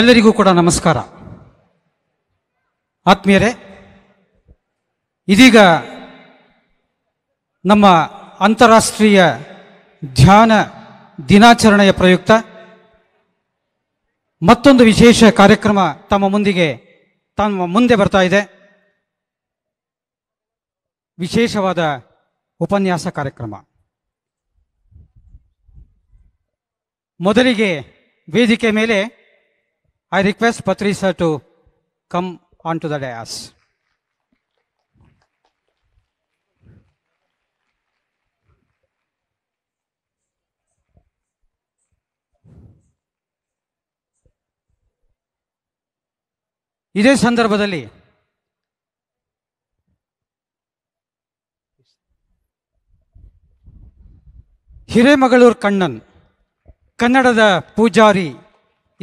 ಎಲ್ಲರಿಗೂ ಕೂಡ ನಮಸ್ಕಾರ ಆತ್ಮೀಯರೇ ಇದೀಗ ನಮ್ಮ ಅಂತಾರಾಷ್ಟ್ರೀಯ ಧ್ಯಾನ ದಿನಾಚರಣೆಯ ಪ್ರಯುಕ್ತ ಮತ್ತೊಂದು ವಿಶೇಷ ಕಾರ್ಯಕ್ರಮ ತಮ್ಮ ಮುಂದಿಗೆ ತಮ್ಮ ಮುಂದೆ ಬರ್ತಾ ಇದೆ ವಿಶೇಷವಾದ ಉಪನ್ಯಾಸ ಕಾರ್ಯಕ್ರಮ ಮೊದಲಿಗೆ ವೇದಿಕೆ ಮೇಲೆ I request Patrisa to come onto the dais. ಇದೇ ಸಂದರ್ಭದಲ್ಲಿ ಹಿರೇಮಗಳೂರು ಕಣ್ಣನ್ ಕನ್ನಡದ ಪೂಜಾರಿ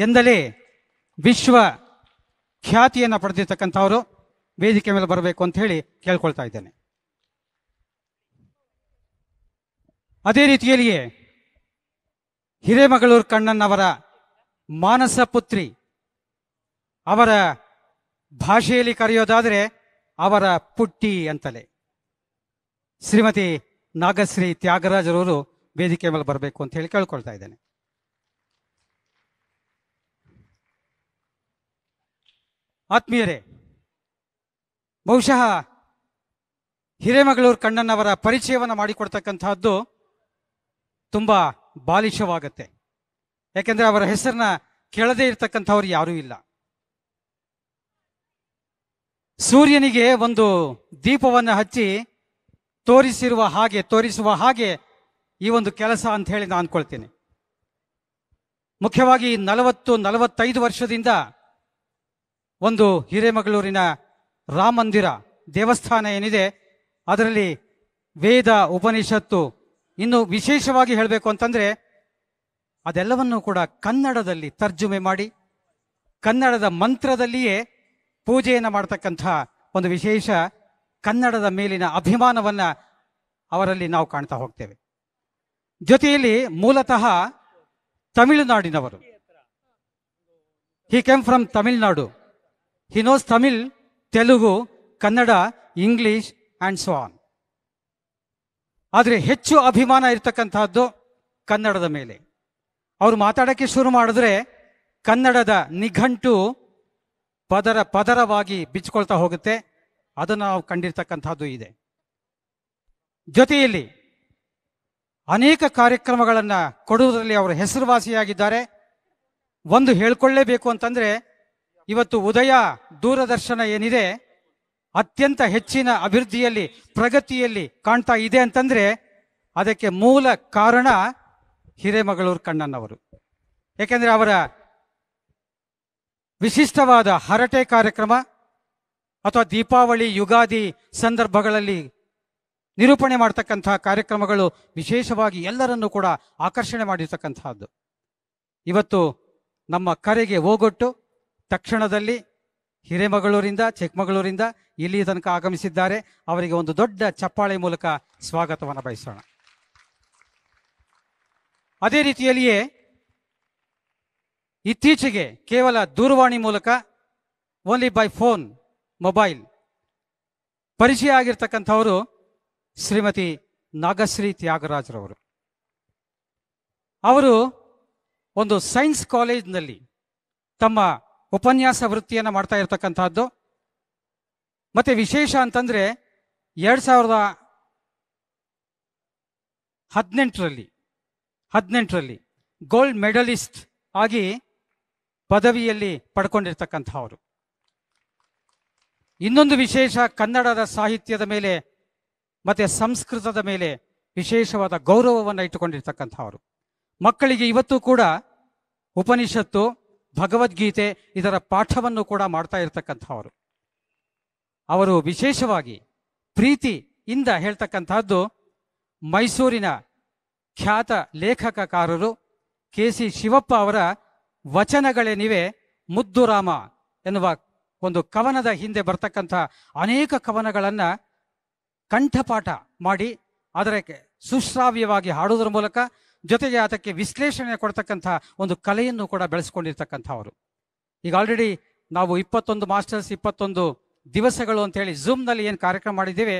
ಎಂದಲೇ ವಿಶ್ವ ಖ್ಯಾತಿಯನ್ನು ಪಡೆದಿರ್ತಕ್ಕಂಥವರು ವೇದಿಕೆ ಮೇಲೆ ಬರಬೇಕು ಅಂತ ಹೇಳಿ ಕೇಳ್ಕೊಳ್ತಾ ಇದ್ದೇನೆ ಅದೇ ರೀತಿಯಲ್ಲಿಯೇ ಹಿರೇಮಗಳೂರು ಕಣ್ಣನ್ನವರ ಮಾನಸ ಪುತ್ರಿ ಅವರ ಭಾಷೆಯಲ್ಲಿ ಕರೆಯೋದಾದರೆ ಅವರ ಪುಟ್ಟಿ ಅಂತಲೇ ಶ್ರೀಮತಿ ನಾಗಶ್ರೀ ತ್ಯಾಗರಾಜರವರು ವೇದಿಕೆ ಮೇಲೆ ಬರಬೇಕು ಅಂತ ಹೇಳಿ ಕೇಳ್ಕೊಳ್ತಾ ಇದ್ದೇನೆ ಆತ್ಮೀಯರೇ ಬಹುಶಃ ಹಿರೇಮಗಳೂರು ಕಣ್ಣನವರ ಪರಿಚಯವನ್ನು ಮಾಡಿಕೊಡ್ತಕ್ಕಂಥದ್ದು ತುಂಬ ಬಾಲಿಷವಾಗತ್ತೆ ಯಾಕೆಂದರೆ ಅವರ ಹೆಸರನ್ನ ಕೇಳದೇ ಇರತಕ್ಕಂಥವ್ರು ಯಾರೂ ಇಲ್ಲ ಸೂರ್ಯನಿಗೆ ಒಂದು ದೀಪವನ್ನು ಹಚ್ಚಿ ತೋರಿಸಿರುವ ಹಾಗೆ ತೋರಿಸುವ ಹಾಗೆ ಈ ಒಂದು ಕೆಲಸ ಅಂತ ಹೇಳಿ ನಾನು ಅಂದ್ಕೊಳ್ತೀನಿ ಮುಖ್ಯವಾಗಿ ನಲವತ್ತು ನಲವತ್ತೈದು ವರ್ಷದಿಂದ ಒಂದು ಹಿರೇಮಗಳೂರಿನ ರಾಮ ಮಂದಿರ ದೇವಸ್ಥಾನ ಏನಿದೆ ಅದರಲ್ಲಿ ವೇದ ಉಪನಿಷತ್ತು ಇನ್ನು ವಿಶೇಷವಾಗಿ ಹೇಳಬೇಕು ಅಂತಂದರೆ ಅದೆಲ್ಲವನ್ನು ಕೂಡ ಕನ್ನಡದಲ್ಲಿ ತರ್ಜುಮೆ ಮಾಡಿ ಕನ್ನಡದ ಮಂತ್ರದಲ್ಲಿಯೇ ಪೂಜೆಯನ್ನು ಮಾಡತಕ್ಕಂಥ ಒಂದು ವಿಶೇಷ ಕನ್ನಡದ ಮೇಲಿನ ಅಭಿಮಾನವನ್ನು ಅವರಲ್ಲಿ ನಾವು ಕಾಣ್ತಾ ಹೋಗ್ತೇವೆ ಜೊತೆಯಲ್ಲಿ ಮೂಲತಃ ತಮಿಳುನಾಡಿನವರು he came from Tamil Nadu He Tamil Telugu Kannada Kannada, and and ಆದರೆ ಹೆಚ್ಚು ಅಭಿಮಾನ ಇರತಕ್ಕಂಥದ್ದು ಕನ್ನಡದ ಮೇಲೆ ಅವರು ಮಾತಾಡೋಕ್ಕೆ ಶುರು ಮಾಡಿದ್ರೆ ಕನ್ನಡದ ನಿಘಂಟು ಪದರ ಪದರವಾಗಿ ಬಿಚ್ಕೊಳ್ತಾ ಹೋಗುತ್ತೆ ಅದನ್ನು ನಾವು ಕಂಡಿರ್ತಕ್ಕಂಥದ್ದು ಇದೆ ಜೊತೆಯಲ್ಲಿ ಅನೇಕ ಕಾರ್ಯಕ್ರಮಗಳನ್ನು ಕೊಡುವುದರಲ್ಲಿ ಅವರು ಹೆಸರುವಾಸಿಯಾಗಿದ್ದಾರೆ ಒಂದು ಹೇಳ್ಕೊಳ್ಳೇಬೇಕು ಅಂತಂದರೆ ಇವತ್ತು ಉದಯ ದೂರದರ್ಶನ ಏನಿದೆ ಅತ್ಯಂತ ಹೆಚ್ಚಿನ ಅಭಿವೃದ್ಧಿಯಲ್ಲಿ ಪ್ರಗತಿಯಲ್ಲಿ ಕಾಣ್ತಾ ಇದೆ ಅಂತಂದರೆ ಅದಕ್ಕೆ ಮೂಲ ಕಾರಣ ಹಿರೇಮಗಳೂರು ಕಣ್ಣನವರು ಏಕೆಂದರೆ ಅವರ ವಿಶಿಷ್ಟವಾದ ಹರಟೆ ಕಾರ್ಯಕ್ರಮ ಅಥವಾ ದೀಪಾವಳಿ ಯುಗಾದಿ ಸಂದರ್ಭಗಳಲ್ಲಿ ನಿರೂಪಣೆ ಮಾಡ್ತಕ್ಕಂತಹ ಕಾರ್ಯಕ್ರಮಗಳು ವಿಶೇಷವಾಗಿ ಎಲ್ಲರನ್ನೂ ಕೂಡ ಆಕರ್ಷಣೆ ಮಾಡಿರ್ತಕ್ಕಂತಹದ್ದು ಇವತ್ತು ನಮ್ಮ ಕರೆಗೆ ಹೋಗೊಟ್ಟು ತಕ್ಷಣದಲ್ಲಿ ಹಿರೇಮಗಳೂರಿಂದ ಚಿಕ್ಕಮಗಳೂರಿಂದ ಇಲ್ಲಿ ತನಕ ಆಗಮಿಸಿದ್ದಾರೆ ಅವರಿಗೆ ಒಂದು ದೊಡ್ಡ ಚಪ್ಪಾಳೆ ಮೂಲಕ ಸ್ವಾಗತವನ್ನು ಬಯಸೋಣ ಅದೇ ರೀತಿಯಲ್ಲಿಯೇ ಇತ್ತೀಚೆಗೆ ಕೇವಲ ದೂರವಾಣಿ ಮೂಲಕ ಓನ್ಲಿ ಬೈ ಫೋನ್ ಮೊಬೈಲ್ ಪರಿಚಯ ಆಗಿರ್ತಕ್ಕಂಥವರು ಶ್ರೀಮತಿ ನಾಗಶ್ರೀ ತ್ಯಾಗರಾಜ್ರವರು ಅವರು ಒಂದು ಸೈನ್ಸ್ ಕಾಲೇಜ್ನಲ್ಲಿ ತಮ್ಮ ಉಪನ್ಯಾಸ ವೃತ್ತಿಯನ್ನು ಮಾಡ್ತಾ ಇರತಕ್ಕಂಥದ್ದು ಮತ್ತು ವಿಶೇಷ ಅಂತಂದರೆ ಎರಡು ಸಾವಿರದ ಹದಿನೆಂಟರಲ್ಲಿ ಹದಿನೆಂಟರಲ್ಲಿ ಗೋಲ್ಡ್ ಮೆಡಲಿಸ್ಟ್ ಆಗಿ ಪದವಿಯಲ್ಲಿ ಪಡ್ಕೊಂಡಿರ್ತಕ್ಕಂಥವರು ಇನ್ನೊಂದು ವಿಶೇಷ ಕನ್ನಡದ ಸಾಹಿತ್ಯದ ಮೇಲೆ ಮತ್ತು ಸಂಸ್ಕೃತದ ಮೇಲೆ ವಿಶೇಷವಾದ ಗೌರವವನ್ನು ಇಟ್ಟುಕೊಂಡಿರ್ತಕ್ಕಂಥವರು ಮಕ್ಕಳಿಗೆ ಇವತ್ತು ಕೂಡ ಉಪನಿಷತ್ತು ಭಗವದ್ಗೀತೆ ಇದರ ಪಾಠವನ್ನು ಕೂಡ ಮಾಡ್ತಾ ಇರತಕ್ಕಂಥವರು ಅವರು ವಿಶೇಷವಾಗಿ ಪ್ರೀತಿಯಿಂದ ಹೇಳ್ತಕ್ಕಂತಹದ್ದು ಮೈಸೂರಿನ ಖ್ಯಾತ ಲೇಖಕಕಾರರು ಕೆ ಸಿ ಶಿವಪ್ಪ ಅವರ ವಚನಗಳೇನಿವೆ ಮುದ್ದುರಾಮ ಎನ್ನುವ ಒಂದು ಕವನದ ಹಿಂದೆ ಬರ್ತಕ್ಕಂತಹ ಅನೇಕ ಕವನಗಳನ್ನು ಕಂಠಪಾಠ ಮಾಡಿ ಅದರ ಸುಶ್ರಾವ್ಯವಾಗಿ ಹಾಡುವುದರ ಮೂಲಕ ಜೊತೆಗೆ ಅದಕ್ಕೆ ವಿಶ್ಲೇಷಣೆ ಕೊಡ್ತಕ್ಕಂತಹ ಒಂದು ಕಲೆಯನ್ನು ಕೂಡ ಬೆಳೆಸ್ಕೊಂಡಿರ್ತಕ್ಕಂಥವರು ಈಗ ಆಲ್ರೆಡಿ ನಾವು ಇಪ್ಪತ್ತೊಂದು ಮಾಸ್ಟರ್ಸ್ ಇಪ್ಪತ್ತೊಂದು ದಿವಸಗಳು ಅಂತೇಳಿ ಝೂಮ್ನಲ್ಲಿ ಏನು ಕಾರ್ಯಕ್ರಮ ಮಾಡಿದ್ದೇವೆ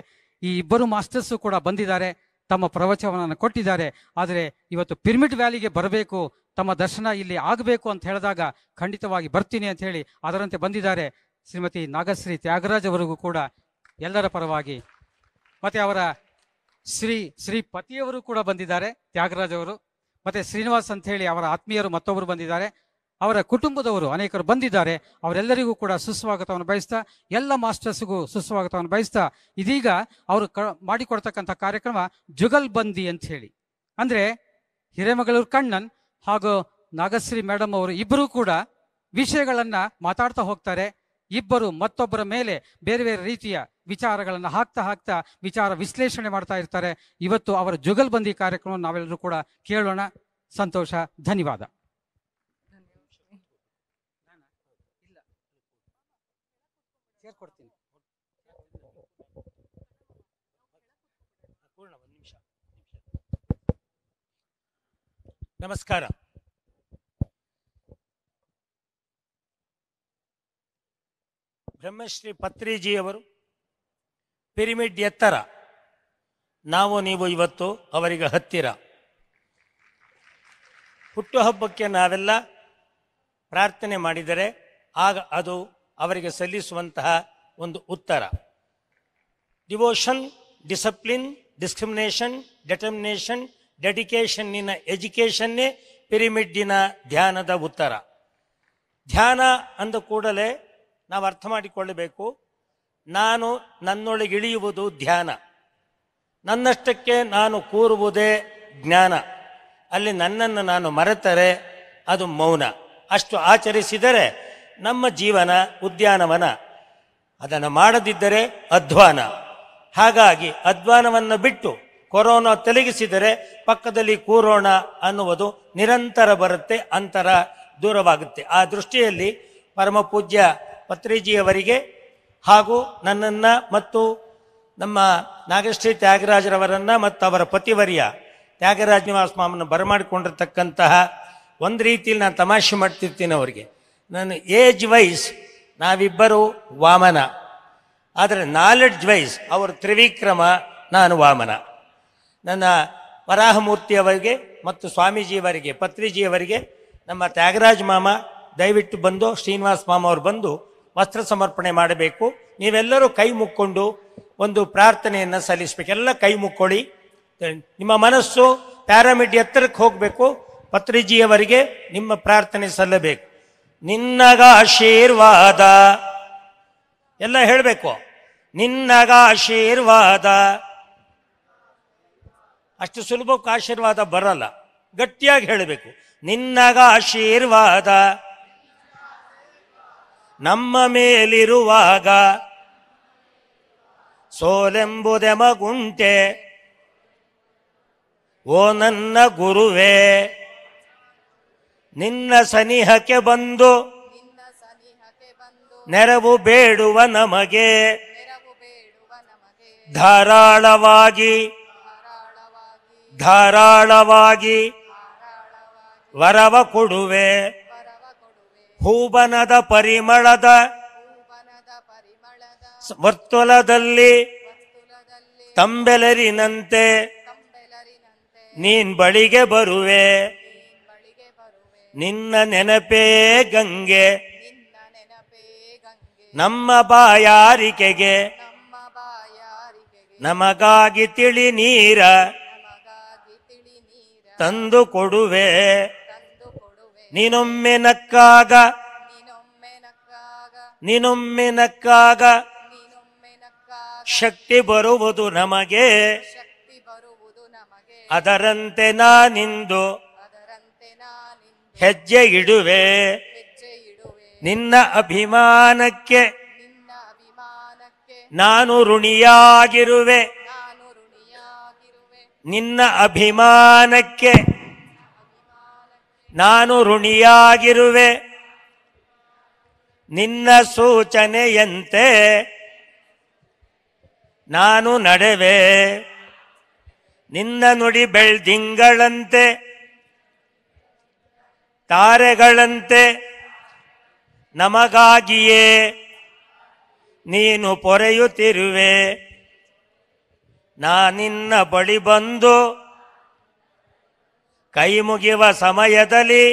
ಈ ಇಬ್ಬರು ಮಾಸ್ಟರ್ಸು ಕೂಡ ಬಂದಿದ್ದಾರೆ ತಮ್ಮ ಪ್ರವಚನವನ್ನು ಕೊಟ್ಟಿದ್ದಾರೆ ಆದರೆ ಇವತ್ತು ಪಿರಮಿಡ್ ವ್ಯಾಲಿಗೆ ಬರಬೇಕು ತಮ್ಮ ದರ್ಶನ ಇಲ್ಲಿ ಆಗಬೇಕು ಅಂತ ಹೇಳಿದಾಗ ಖಂಡಿತವಾಗಿ ಬರ್ತೀನಿ ಅಂತ ಹೇಳಿ ಅದರಂತೆ ಬಂದಿದ್ದಾರೆ ಶ್ರೀಮತಿ ನಾಗಶ್ರೀ ತ್ಯಾಗರಾಜ್ ಅವರಿಗೂ ಕೂಡ ಎಲ್ಲರ ಪರವಾಗಿ ಮತ್ತು ಅವರ ಶ್ರೀ ಶ್ರೀ ಪತಿಯವರು ಕೂಡ ಬಂದಿದ್ದಾರೆ ತ್ಯಾಗರಾಜ್ ಅವರು ಮತ್ತೆ ಶ್ರೀನಿವಾಸ್ ಅಂತ ಹೇಳಿ ಅವರ ಆತ್ಮೀಯರು ಮತ್ತೊಬ್ಬರು ಬಂದಿದ್ದಾರೆ ಅವರ ಕುಟುಂಬದವರು ಅನೇಕರು ಬಂದಿದ್ದಾರೆ ಅವರೆಲ್ಲರಿಗೂ ಕೂಡ ಸುಸ್ವಾಗತವನ್ನು ಬಯಸ್ತಾ ಎಲ್ಲ ಮಾಸ್ಟರ್ಸ್ಗೂ ಸುಸ್ವಾಗತವನ್ನು ಬಯಸ್ತಾ ಇದೀಗ ಅವರು ಕ ಮಾಡಿಕೊಡ್ತಕ್ಕಂಥ ಕಾರ್ಯಕ್ರಮ ಬಂದಿ ಅಂತ ಹೇಳಿ ಅಂದ್ರೆ ಹಿರೇಮಗಳೂರು ಕಣ್ಣನ್ ಹಾಗೂ ನಾಗಶ್ರೀ ಮೇಡಮ್ ಅವರು ಇಬ್ಬರೂ ಕೂಡ ವಿಷಯಗಳನ್ನು ಮಾತಾಡ್ತಾ ಹೋಗ್ತಾರೆ ಇಬ್ಬರು ಮತ್ತೊಬ್ಬರ ಮೇಲೆ ಬೇರೆ ಬೇರೆ ರೀತಿಯ ವಿಚಾರಗಳನ್ನು ಹಾಕ್ತಾ ಹಾಕ್ತಾ ವಿಚಾರ ವಿಶ್ಲೇಷಣೆ ಮಾಡ್ತಾ ಇರ್ತಾರೆ ಇವತ್ತು ಅವರ ಜುಗಲ್ಬಂದಿ ಕಾರ್ಯಕ್ರಮ ನಾವೆಲ್ಲರೂ ಕೂಡ ಕೇಳೋಣ ಸಂತೋಷ ಧನ್ಯವಾದ ನಮಸ್ಕಾರ ಬ್ರಹ್ಮಶ್ರೀ ಪತ್ರಿಜಿಯವರು ಪಿರಿಮಿಡ್ ಎತ್ತರ ನಾವು ನೀವು ಇವತ್ತು ಅವರಿಗೆ ಹತ್ತಿರ ಹುಟ್ಟುಹಬ್ಬಕ್ಕೆ ನಾವೆಲ್ಲ ಪ್ರಾರ್ಥನೆ ಮಾಡಿದರೆ ಆಗ ಅದು ಅವರಿಗೆ ಸಲ್ಲಿಸುವಂತಹ ಒಂದು ಉತ್ತರ ಡಿವೋಷನ್ ಡಿಸಪ್ಲಿನ್ ಡಿಸ್ಕ್ರಿಮಿನೇಷನ್ ಡೆಟರ್ಮಿನೇಷನ್ ಡೆಡಿಕೇಷನ್ನಿನ ಎಜುಕೇಷನ್ನೇ ಪಿರಿಮಿಡ್ಡಿನ ಧ್ಯಾನದ ಉತ್ತರ ಧ್ಯಾನ ಅಂದ ಕೂಡಲೇ ನಾವು ಅರ್ಥ ಮಾಡಿಕೊಳ್ಳಬೇಕು ನಾನು ನನ್ನೊಳಗಿಳಿಯುವುದು ಧ್ಯಾನ ನನ್ನಷ್ಟಕ್ಕೆ ನಾನು ಕೂರುವುದೇ ಜ್ಞಾನ ಅಲ್ಲಿ ನನ್ನನ್ನು ನಾನು ಮರೆತರೆ ಅದು ಮೌನ ಅಷ್ಟು ಆಚರಿಸಿದರೆ ನಮ್ಮ ಜೀವನ ಉದ್ಯಾನವನ ಅದನ್ನು ಮಾಡದಿದ್ದರೆ ಅಧ್ವಾನ ಹಾಗಾಗಿ ಅಧ್ವಾನವನ್ನು ಬಿಟ್ಟು ಕೊರೋನಾ ತಲಗಿಸಿದರೆ ಪಕ್ಕದಲ್ಲಿ ಕೂರೋಣ ಅನ್ನುವುದು ನಿರಂತರ ಬರುತ್ತೆ ಅಂತರ ದೂರವಾಗುತ್ತೆ ಆ ದೃಷ್ಟಿಯಲ್ಲಿ ಪರಮ ಪೂಜ್ಯ ಪತ್ರಿಜಿಯವರಿಗೆ ಹಾಗೂ ನನ್ನನ್ನು ಮತ್ತು ನಮ್ಮ ನಾಗಶ್ರೀ ತ್ಯಾಗರಾಜರವರನ್ನು ಮತ್ತು ಅವರ ಪತಿವರ್ಯ ತ್ಯಾಗರಾಜ ಮಾಮನ್ನು ಬರಮಾಡಿಕೊಂಡಿರ್ತಕ್ಕಂತಹ ಒಂದು ರೀತಿಯಲ್ಲಿ ನಾನು ತಮಾಷೆ ಮಾಡ್ತಿರ್ತೀನಿ ಅವರಿಗೆ ನನ್ನ ಏಜ್ ವೈಸ್ ನಾವಿಬ್ಬರು ವಾಮನ ಆದರೆ ನಾಲೆಡ್ಜ್ ವೈಸ್ ಅವರು ತ್ರಿವಿಕ್ರಮ ನಾನು ವಾಮನ ನನ್ನ ವರಾಹಮೂರ್ತಿಯವರಿಗೆ ಮತ್ತು ಸ್ವಾಮೀಜಿಯವರಿಗೆ ಪತ್ರಿಜಿಯವರಿಗೆ ನಮ್ಮ ತ್ಯಾಗರಾಜ ಮಾಮ ದಯವಿಟ್ಟು ಬಂದು ಶ್ರೀನಿವಾಸ ಮಾಮ ಅವರು ಬಂದು ವಸ್ತ್ರ ಸಮರ್ಪಣೆ ಮಾಡಬೇಕು ನೀವೆಲ್ಲರೂ ಕೈ ಮುಕ್ಕೊಂಡು ಒಂದು ಪ್ರಾರ್ಥನೆಯನ್ನು ಎಲ್ಲ ಕೈ ಮುಕ್ಕೊಳ್ಳಿ ನಿಮ್ಮ ಮನಸ್ಸು ಪ್ಯಾರಾಮಿಡ್ ಎತ್ತರಕ್ಕೆ ಹೋಗಬೇಕು ಪತ್ರಿಜಿಯವರಿಗೆ ನಿಮ್ಮ ಪ್ರಾರ್ಥನೆ ಸಲ್ಲಬೇಕು ನಿನ್ನಗ ಆಶೀರ್ವಾದ ಎಲ್ಲ ಹೇಳಬೇಕು ನಿನ್ನಗ ಆಶೀರ್ವಾದ ಅಷ್ಟು ಸುಲಭಕ್ಕೆ ಆಶೀರ್ವಾದ ಬರಲ್ಲ ಗಟ್ಟಿಯಾಗಿ ಹೇಳಬೇಕು ನಿನ್ನಗ ಆಶೀರ್ವಾದ ನಮ್ಮ ಮೇಲಿರುವಾಗ ಸೋಲೆಂಬುದೆ ಮಗುಂಟೆ ಓ ನನ್ನ ಗುರುವೇ ನಿನ್ನ ಸನಿಹಕ್ಕೆ ಬಂದು ನೆರವು ಬೇಡುವ ನಮಗೆ ಧಾರಾಳವಾಗಿ ಧಾರಾಳವಾಗಿ ವರವ ಕೊಡುವೆ ಹೂಬನದ ಪರಿಮಳದ ವರ್ತುಲದಲ್ಲಿ ತಂಬೆಲರಿನಂತೆ ನೀನ್ ಬಳಿಗೆ ಬರುವೆ ನಿನ್ನ ನೆನಪೇ ಗಂಗೆ ನಮ್ಮ ಬಾಯಾರಿಕೆಗೆ ನಮಗಾಗಿ ತಿಳಿ ನೀರ ತಂದು ಕೊಡುವೆ ನೀನೊಮ್ಮೆ ನಕ್ಕಾಗ ನೀನೊಮ್ಮೆ ನಕ್ಕಾಗ ಶಕ್ತಿ ಬರುವುದು ನಮಗೆ ಅದರಂತೆ ನಾನಿಂದು ಹೆಜ್ಜೆ ಇಡುವೆ ನಿನ್ನ ಅಭಿಮಾನಕ್ಕೆ ನಾನು ಋಣಿಯಾಗಿರುವೆ ನಿನ್ನ ಅಭಿಮಾನಕ್ಕೆ ನಾನು ಋಣಿಯಾಗಿರುವೆ ನಿನ್ನ ಸೂಚನೆಯಂತೆ ನಾನು ನಡೆವೆ ನಿನ್ನ ನುಡಿ ಬೆಳ್ದಿಂಗಳಂತೆ ತಾರೆಗಳಂತೆ ನಮಗಾಗಿಯೇ ನೀನು ಪೊರೆಯುತ್ತಿರುವೆ ನಾನಿನ್ನ ಬಳಿ ಬಂದು ಕೈ ಮುಗಿಯುವ ಸಮಯದಲ್ಲಿ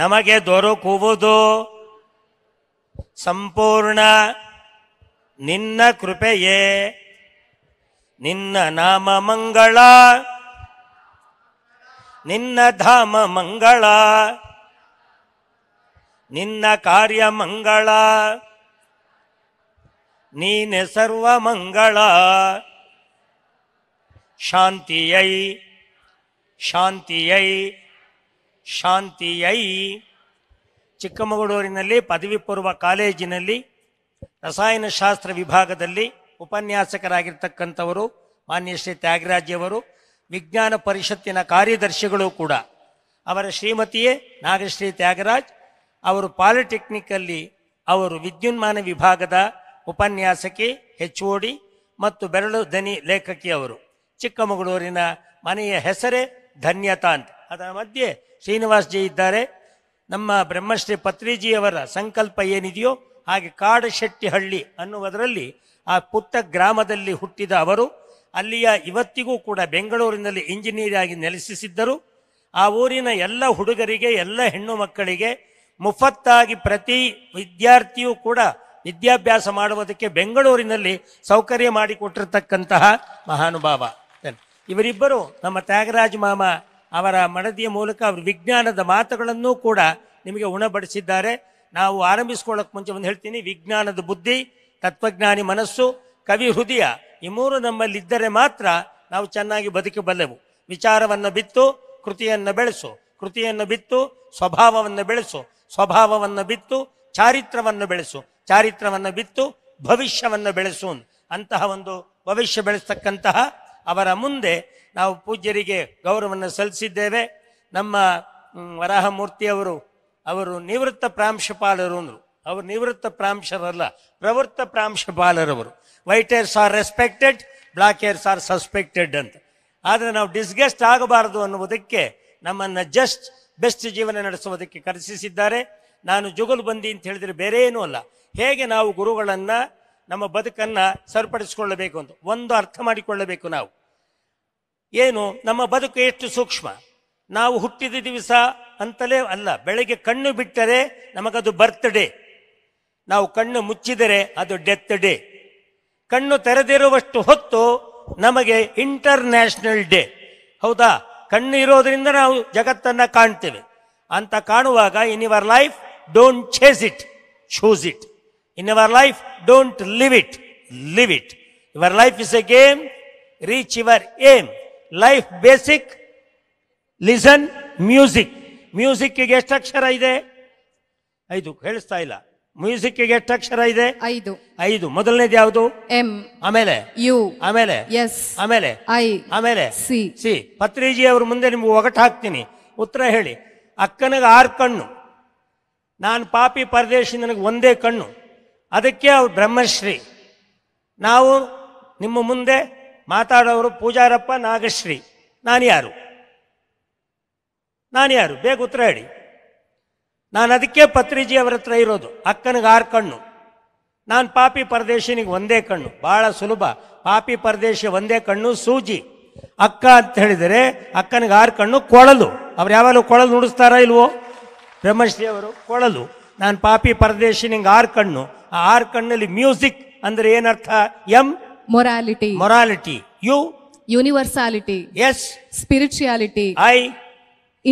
ನಮಗೆ ದೊರಕುವುದು ಸಂಪೂರ್ಣ ನಿನ್ನ ಕೃಪೆಯೇ ನಿನ್ನ ನಾಮ ಮಂಗಳ ನಿನ್ನ ಧಾಮ ಮಂಗಳ ನಿನ್ನ ಕಾರ್ಯ ಮಂಗಳ ನೀನೆ ಸರ್ವ ಮಂಗಳ ಶಾಂತಿಯೈ ಶಾಂತಿಯೈ ಶಾಂತಿಯೈ ಚಿಕ್ಕಮಗಳೂರಿನಲ್ಲಿ ಪದವಿ ಪೂರ್ವ ಕಾಲೇಜಿನಲ್ಲಿ ರಸಾಯನಶಾಸ್ತ್ರ ವಿಭಾಗದಲ್ಲಿ ಉಪನ್ಯಾಸಕರಾಗಿರ್ತಕ್ಕಂಥವರು ಮಾನ್ಯ ಶ್ರೀ ಅವರು ವಿಜ್ಞಾನ ಪರಿಷತ್ತಿನ ಕಾರ್ಯದರ್ಶಿಗಳು ಕೂಡ ಅವರ ಶ್ರೀಮತಿಯೇ ನಾಗಶ್ರೀ ತ್ಯಾಗರಾಜ್ ಅವರು ಅಲ್ಲಿ ಅವರು ವಿದ್ಯುನ್ಮಾನ ವಿಭಾಗದ ಉಪನ್ಯಾಸಕಿ ಹೆಚ್ ಮತ್ತು ಬೆರಳು ದನಿ ಲೇಖಕಿ ಅವರು ಚಿಕ್ಕಮಗಳೂರಿನ ಮನೆಯ ಹೆಸರೇ ಧನ್ಯತಾ ಅಂತ ಅದರ ಮಧ್ಯೆ ಶ್ರೀನಿವಾಸ್ ಜಿ ಇದ್ದಾರೆ ನಮ್ಮ ಬ್ರಹ್ಮಶ್ರೀ ಪತ್ರಿಜಿಯವರ ಸಂಕಲ್ಪ ಏನಿದೆಯೋ ಹಾಗೆ ಶೆಟ್ಟಿಹಳ್ಳಿ ಅನ್ನುವುದರಲ್ಲಿ ಆ ಪುಟ್ಟ ಗ್ರಾಮದಲ್ಲಿ ಹುಟ್ಟಿದ ಅವರು ಅಲ್ಲಿಯ ಇವತ್ತಿಗೂ ಕೂಡ ಬೆಂಗಳೂರಿನಲ್ಲಿ ಇಂಜಿನಿಯರ್ ಆಗಿ ನೆಲೆಸಿದ್ದರು ಆ ಊರಿನ ಎಲ್ಲ ಹುಡುಗರಿಗೆ ಎಲ್ಲ ಹೆಣ್ಣು ಮಕ್ಕಳಿಗೆ ಮುಫತ್ತಾಗಿ ಪ್ರತಿ ವಿದ್ಯಾರ್ಥಿಯೂ ಕೂಡ ವಿದ್ಯಾಭ್ಯಾಸ ಮಾಡುವುದಕ್ಕೆ ಬೆಂಗಳೂರಿನಲ್ಲಿ ಸೌಕರ್ಯ ಮಾಡಿಕೊಟ್ಟಿರತಕ್ಕಂತಹ ಮಹಾನುಭಾವ ಇವರಿಬ್ಬರು ನಮ್ಮ ತ್ಯಾಗರಾಜ ಮಾಮ ಅವರ ಮಡದಿಯ ಮೂಲಕ ಅವರು ವಿಜ್ಞಾನದ ಮಾತುಗಳನ್ನು ಕೂಡ ನಿಮಗೆ ಉಣಬಡಿಸಿದ್ದಾರೆ ನಾವು ಆರಂಭಿಸ್ಕೊಳ್ಳೋಕೆ ಮುಂಚೆ ಒಂದು ಹೇಳ್ತೀನಿ ವಿಜ್ಞಾನದ ಬುದ್ಧಿ ತತ್ವಜ್ಞಾನಿ ಮನಸ್ಸು ಕವಿ ಹೃದಯ ಈ ಮೂರು ನಮ್ಮಲ್ಲಿದ್ದರೆ ಮಾತ್ರ ನಾವು ಚೆನ್ನಾಗಿ ಬದುಕಬಲ್ಲೆವು ವಿಚಾರವನ್ನು ಬಿತ್ತು ಕೃತಿಯನ್ನು ಬೆಳೆಸು ಕೃತಿಯನ್ನು ಬಿತ್ತು ಸ್ವಭಾವವನ್ನು ಬೆಳೆಸು ಸ್ವಭಾವವನ್ನು ಬಿತ್ತು ಚಾರಿತ್ರವನ್ನು ಬೆಳೆಸು ಚಾರಿತ್ರವನ್ನು ಬಿತ್ತು ಭವಿಷ್ಯವನ್ನು ಬೆಳೆಸು ಅಂತಹ ಒಂದು ಭವಿಷ್ಯ ಬೆಳೆಸ್ತಕ್ಕಂತಹ ಅವರ ಮುಂದೆ ನಾವು ಪೂಜ್ಯರಿಗೆ ಗೌರವವನ್ನು ಸಲ್ಲಿಸಿದ್ದೇವೆ ನಮ್ಮ ವರಾಹಮೂರ್ತಿಯವರು ಅವರು ನಿವೃತ್ತ ಪ್ರಾಂಶುಪಾಲರು ಅಂದರು ಅವರು ನಿವೃತ್ತ ಪ್ರಾಂಶರಲ್ಲ ಪ್ರವೃತ್ತ ಪ್ರಾಂಶುಪಾಲರವರು white hairs are respected black hairs are suspected ಅಂತ ಆದರೆ ನಾವು ಡಿಸ್ಗಸ್ಟ್ ಆಗಬಾರದು ಅನ್ನುವುದಕ್ಕೆ ನಮ್ಮನ್ನು ಜಸ್ಟ್ ಬೆಸ್ಟ್ ಜೀವನ ನಡೆಸುವುದಕ್ಕೆ ಕರೆಸಿದ್ದಾರೆ ನಾನು ಜುಗಲು ಬಂದಿ ಅಂತ ಹೇಳಿದರೆ ಬೇರೆ ಏನೂ ಅಲ್ಲ ಹೇಗೆ ನಾವು ಗುರುಗಳನ್ನು ನಮ್ಮ ಬದುಕನ್ನು ಸರಿಪಡಿಸಿಕೊಳ್ಳಬೇಕು ಅಂತ ಒಂದು ಅರ್ಥ ಮಾಡಿಕೊಳ್ಳಬೇಕು ನಾವು ಏನು ನಮ್ಮ ಬದುಕು ಎಷ್ಟು ಸೂಕ್ಷ್ಮ ನಾವು ಹುಟ್ಟಿದ ದಿವಸ ಅಂತಲೇ ಅಲ್ಲ ಬೆಳಗ್ಗೆ ಕಣ್ಣು ಬಿಟ್ಟರೆ ನಮಗದು ಬರ್ತ್ ಡೇ ನಾವು ಕಣ್ಣು ಮುಚ್ಚಿದರೆ ಅದು ಡೆತ್ ಡೇ ಕಣ್ಣು ತೆರೆದಿರುವಷ್ಟು ಹೊತ್ತು ನಮಗೆ ಇಂಟರ್ನ್ಯಾಷನಲ್ ಡೇ ಹೌದಾ ಕಣ್ಣು ಇರೋದ್ರಿಂದ ನಾವು ಜಗತ್ತನ್ನು ಕಾಣ್ತೇವೆ ಅಂತ ಕಾಣುವಾಗ in your life don't chase it choose it In our life, don't live it, live it. Your life is a game, reach your aim. Life basic, listen, music. ಮ್ಯೂಸಿಕ್ಗೆ ಎಷ್ಟು ಅಕ್ಷರ ಇದೆ ಐದು ಹೇಳಿಸ್ತಾ ಇಲ್ಲ ಮ್ಯೂಸಿಕ್ಗೆ ಎಷ್ಟು ಅಕ್ಷರ ಇದೆ ಐದು ಐದು ಮೊದಲನೇದು ಯಾವುದು ಎಂ ಆಮೇಲೆ ಯು ಆಮೇಲೆ ಎಸ್ ಆಮೇಲೆ ಐ ಆಮೇಲೆ ಸಿ ಸಿ ಪತ್ರಿಜಿ ಅವ್ರ ಮುಂದೆ ನಿಮ್ಗೆ ಒಗಟ ಹಾಕ್ತೀನಿ ಉತ್ತರ ಹೇಳಿ ಅಕ್ಕನಿಗೆ ಆರು ಕಣ್ಣು ನಾನು ಪಾಪಿ ಪರದೇಶಿ ನನಗೆ ಒಂದೇ ಕಣ್ಣು ಅದಕ್ಕೆ ಅವ್ರು ಬ್ರಹ್ಮಶ್ರೀ ನಾವು ನಿಮ್ಮ ಮುಂದೆ ಮಾತಾಡೋರು ಪೂಜಾರಪ್ಪ ನಾಗಶ್ರೀ ನಾನು ಯಾರು ನಾನು ಯಾರು ಬೇಗ ಉತ್ತರ ಹೇಳಿ ನಾನು ಅದಕ್ಕೆ ಪತ್ರಿಜಿ ಅವರ ಹತ್ರ ಇರೋದು ಅಕ್ಕನಿಗೆ ಆರು ಕಣ್ಣು ನಾನು ಪಾಪಿ ಪರದೇಶಿನಿಗೆ ಒಂದೇ ಕಣ್ಣು ಭಾಳ ಸುಲಭ ಪಾಪಿ ಪರದೇಶ ಒಂದೇ ಕಣ್ಣು ಸೂಜಿ ಅಕ್ಕ ಅಂತ ಹೇಳಿದರೆ ಅಕ್ಕನಿಗೆ ಆರು ಕಣ್ಣು ಕೊಳಲು ಅವ್ರು ಯಾವಾಗಲೂ ಕೊಳಲು ನುಡಿಸ್ತಾರಾ ಇಲ್ವೋ ಬ್ರಹ್ಮಶ್ರೀ ಅವರು ಕೊಳಲು ನಾನು ಪಾಪಿ ಪರದೇಶನಿಗೆ ಆರು ಕಣ್ಣು ಆರ್ ಕಣ್ಣಲ್ಲಿ ಮ್ಯೂಸಿಕ್ ಅಂದ್ರೆ ಏನರ್ಥ M morality morality U universality S spirituality I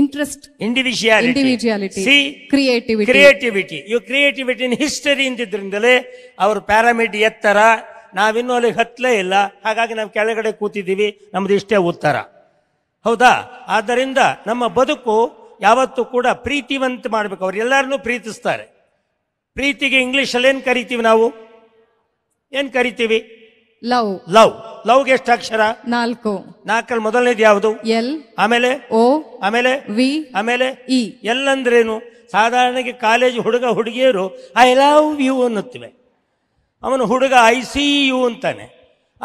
interest individuality individuality C creativity creativity ಇವು ಕ್ರಿಯೇಟಿವಿಟಿ ಇನ್ ಹಿಸ್ಟರಿ ಅವರು ಪ್ಯಾರಾಮಿಡ್ ಎತ್ತರ ನಾವಿನ್ನೂ ಅಲ್ಲಿಗೆ ಹತ್ತಲೇ ಇಲ್ಲ ಹಾಗಾಗಿ ನಾವು ಕೆಳಗಡೆ ಕೂತಿದ್ದೀವಿ ನಮ್ದು ಇಷ್ಟೇ ಉತ್ತರ ಹೌದಾ ಆದ್ದರಿಂದ ನಮ್ಮ ಬದುಕು ಯಾವತ್ತೂ ಕೂಡ ಪ್ರೀತಿವಂತ ಮಾಡ್ಬೇಕು ಅವ್ರು ಎಲ್ಲರನ್ನೂ ಪ್ರೀತಿಸ್ತಾರೆ ಪ್ರೀತಿಗೆ ಅಲ್ಲಿ ಏನು ಕರಿತೀವಿ ನಾವು ಏನು ಕರಿತೀವಿ ಲವ್ ಲವ್ ಲವ್ಗೆ ಎಷ್ಟು ಅಕ್ಷರ ನಾಲ್ಕು ನಾಲ್ಕಲ್ಲಿ ಮೊದಲನೇದು ಯಾವುದು ಎಲ್ ಆಮೇಲೆ ಓ ಆಮೇಲೆ ವಿ ಆಮೇಲೆ ಇ ಎಲ್ ಅಂದ್ರೇನು ಸಾಧಾರಣಕ್ಕೆ ಕಾಲೇಜ್ ಹುಡುಗ ಹುಡುಗಿಯರು ಐ ಲವ್ ಯು ಅನ್ನುತ್ತಿವೆ ಅವನು ಹುಡುಗ ಐ ಸಿ ಯು ಅಂತಾನೆ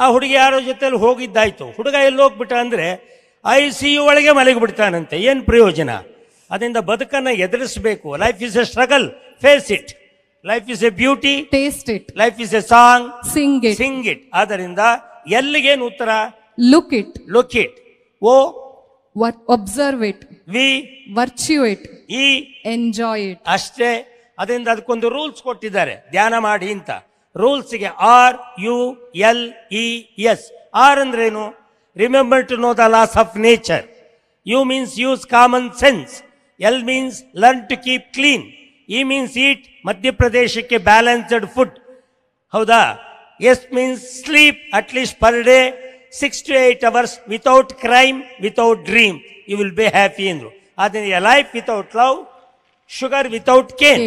ಆ ಹುಡುಗಿ ಯಾರೋ ಜೊತೆಲಿ ಹೋಗಿದ್ದಾಯ್ತು ಹುಡುಗ ಎಲ್ಲಿ ಹೋಗ್ಬಿಟ್ಟ ಅಂದ್ರೆ ಐ ಸಿ ಯು ಒಳಗೆ ಮಲಗಿ ಬಿಡ್ತಾನಂತೆ ಏನು ಪ್ರಯೋಜನ ಅದರಿಂದ ಬದುಕನ್ನು ಎದುರಿಸಬೇಕು life is a struggle face it life is a beauty taste it life is a song sing it sing it ಆದ್ದರಿಂದ ಎಲ್ಲಿಗೇನು ಉತ್ತರ look it look it O observe it V virtue it E enjoy it ಅಷ್ಟೇ ಅದರಿಂದ ಅದಕ್ಕೊಂದು rules ಕೊಟ್ಟಿದ್ದಾರೆ ಧ್ಯಾನ ಮಾಡಿ ಅಂತ ರೂಲ್ಸ್ಗೆ R U L E S R ಅಂದ್ರೇನು remember to know the laws of nature U means use common sense L means learn to keep clean E means eat ಮಧ್ಯಪ್ರದೇಶಕ್ಕೆ ಬ್ಯಾಲೆನ್ಸ್ಡ್ ಫುಡ್ ಹೌದಾ S means sleep at least per day six to eight hours without crime without dream you will be happy ಅಂದರು ಆದ್ದರಿಂದ life without love sugar without cane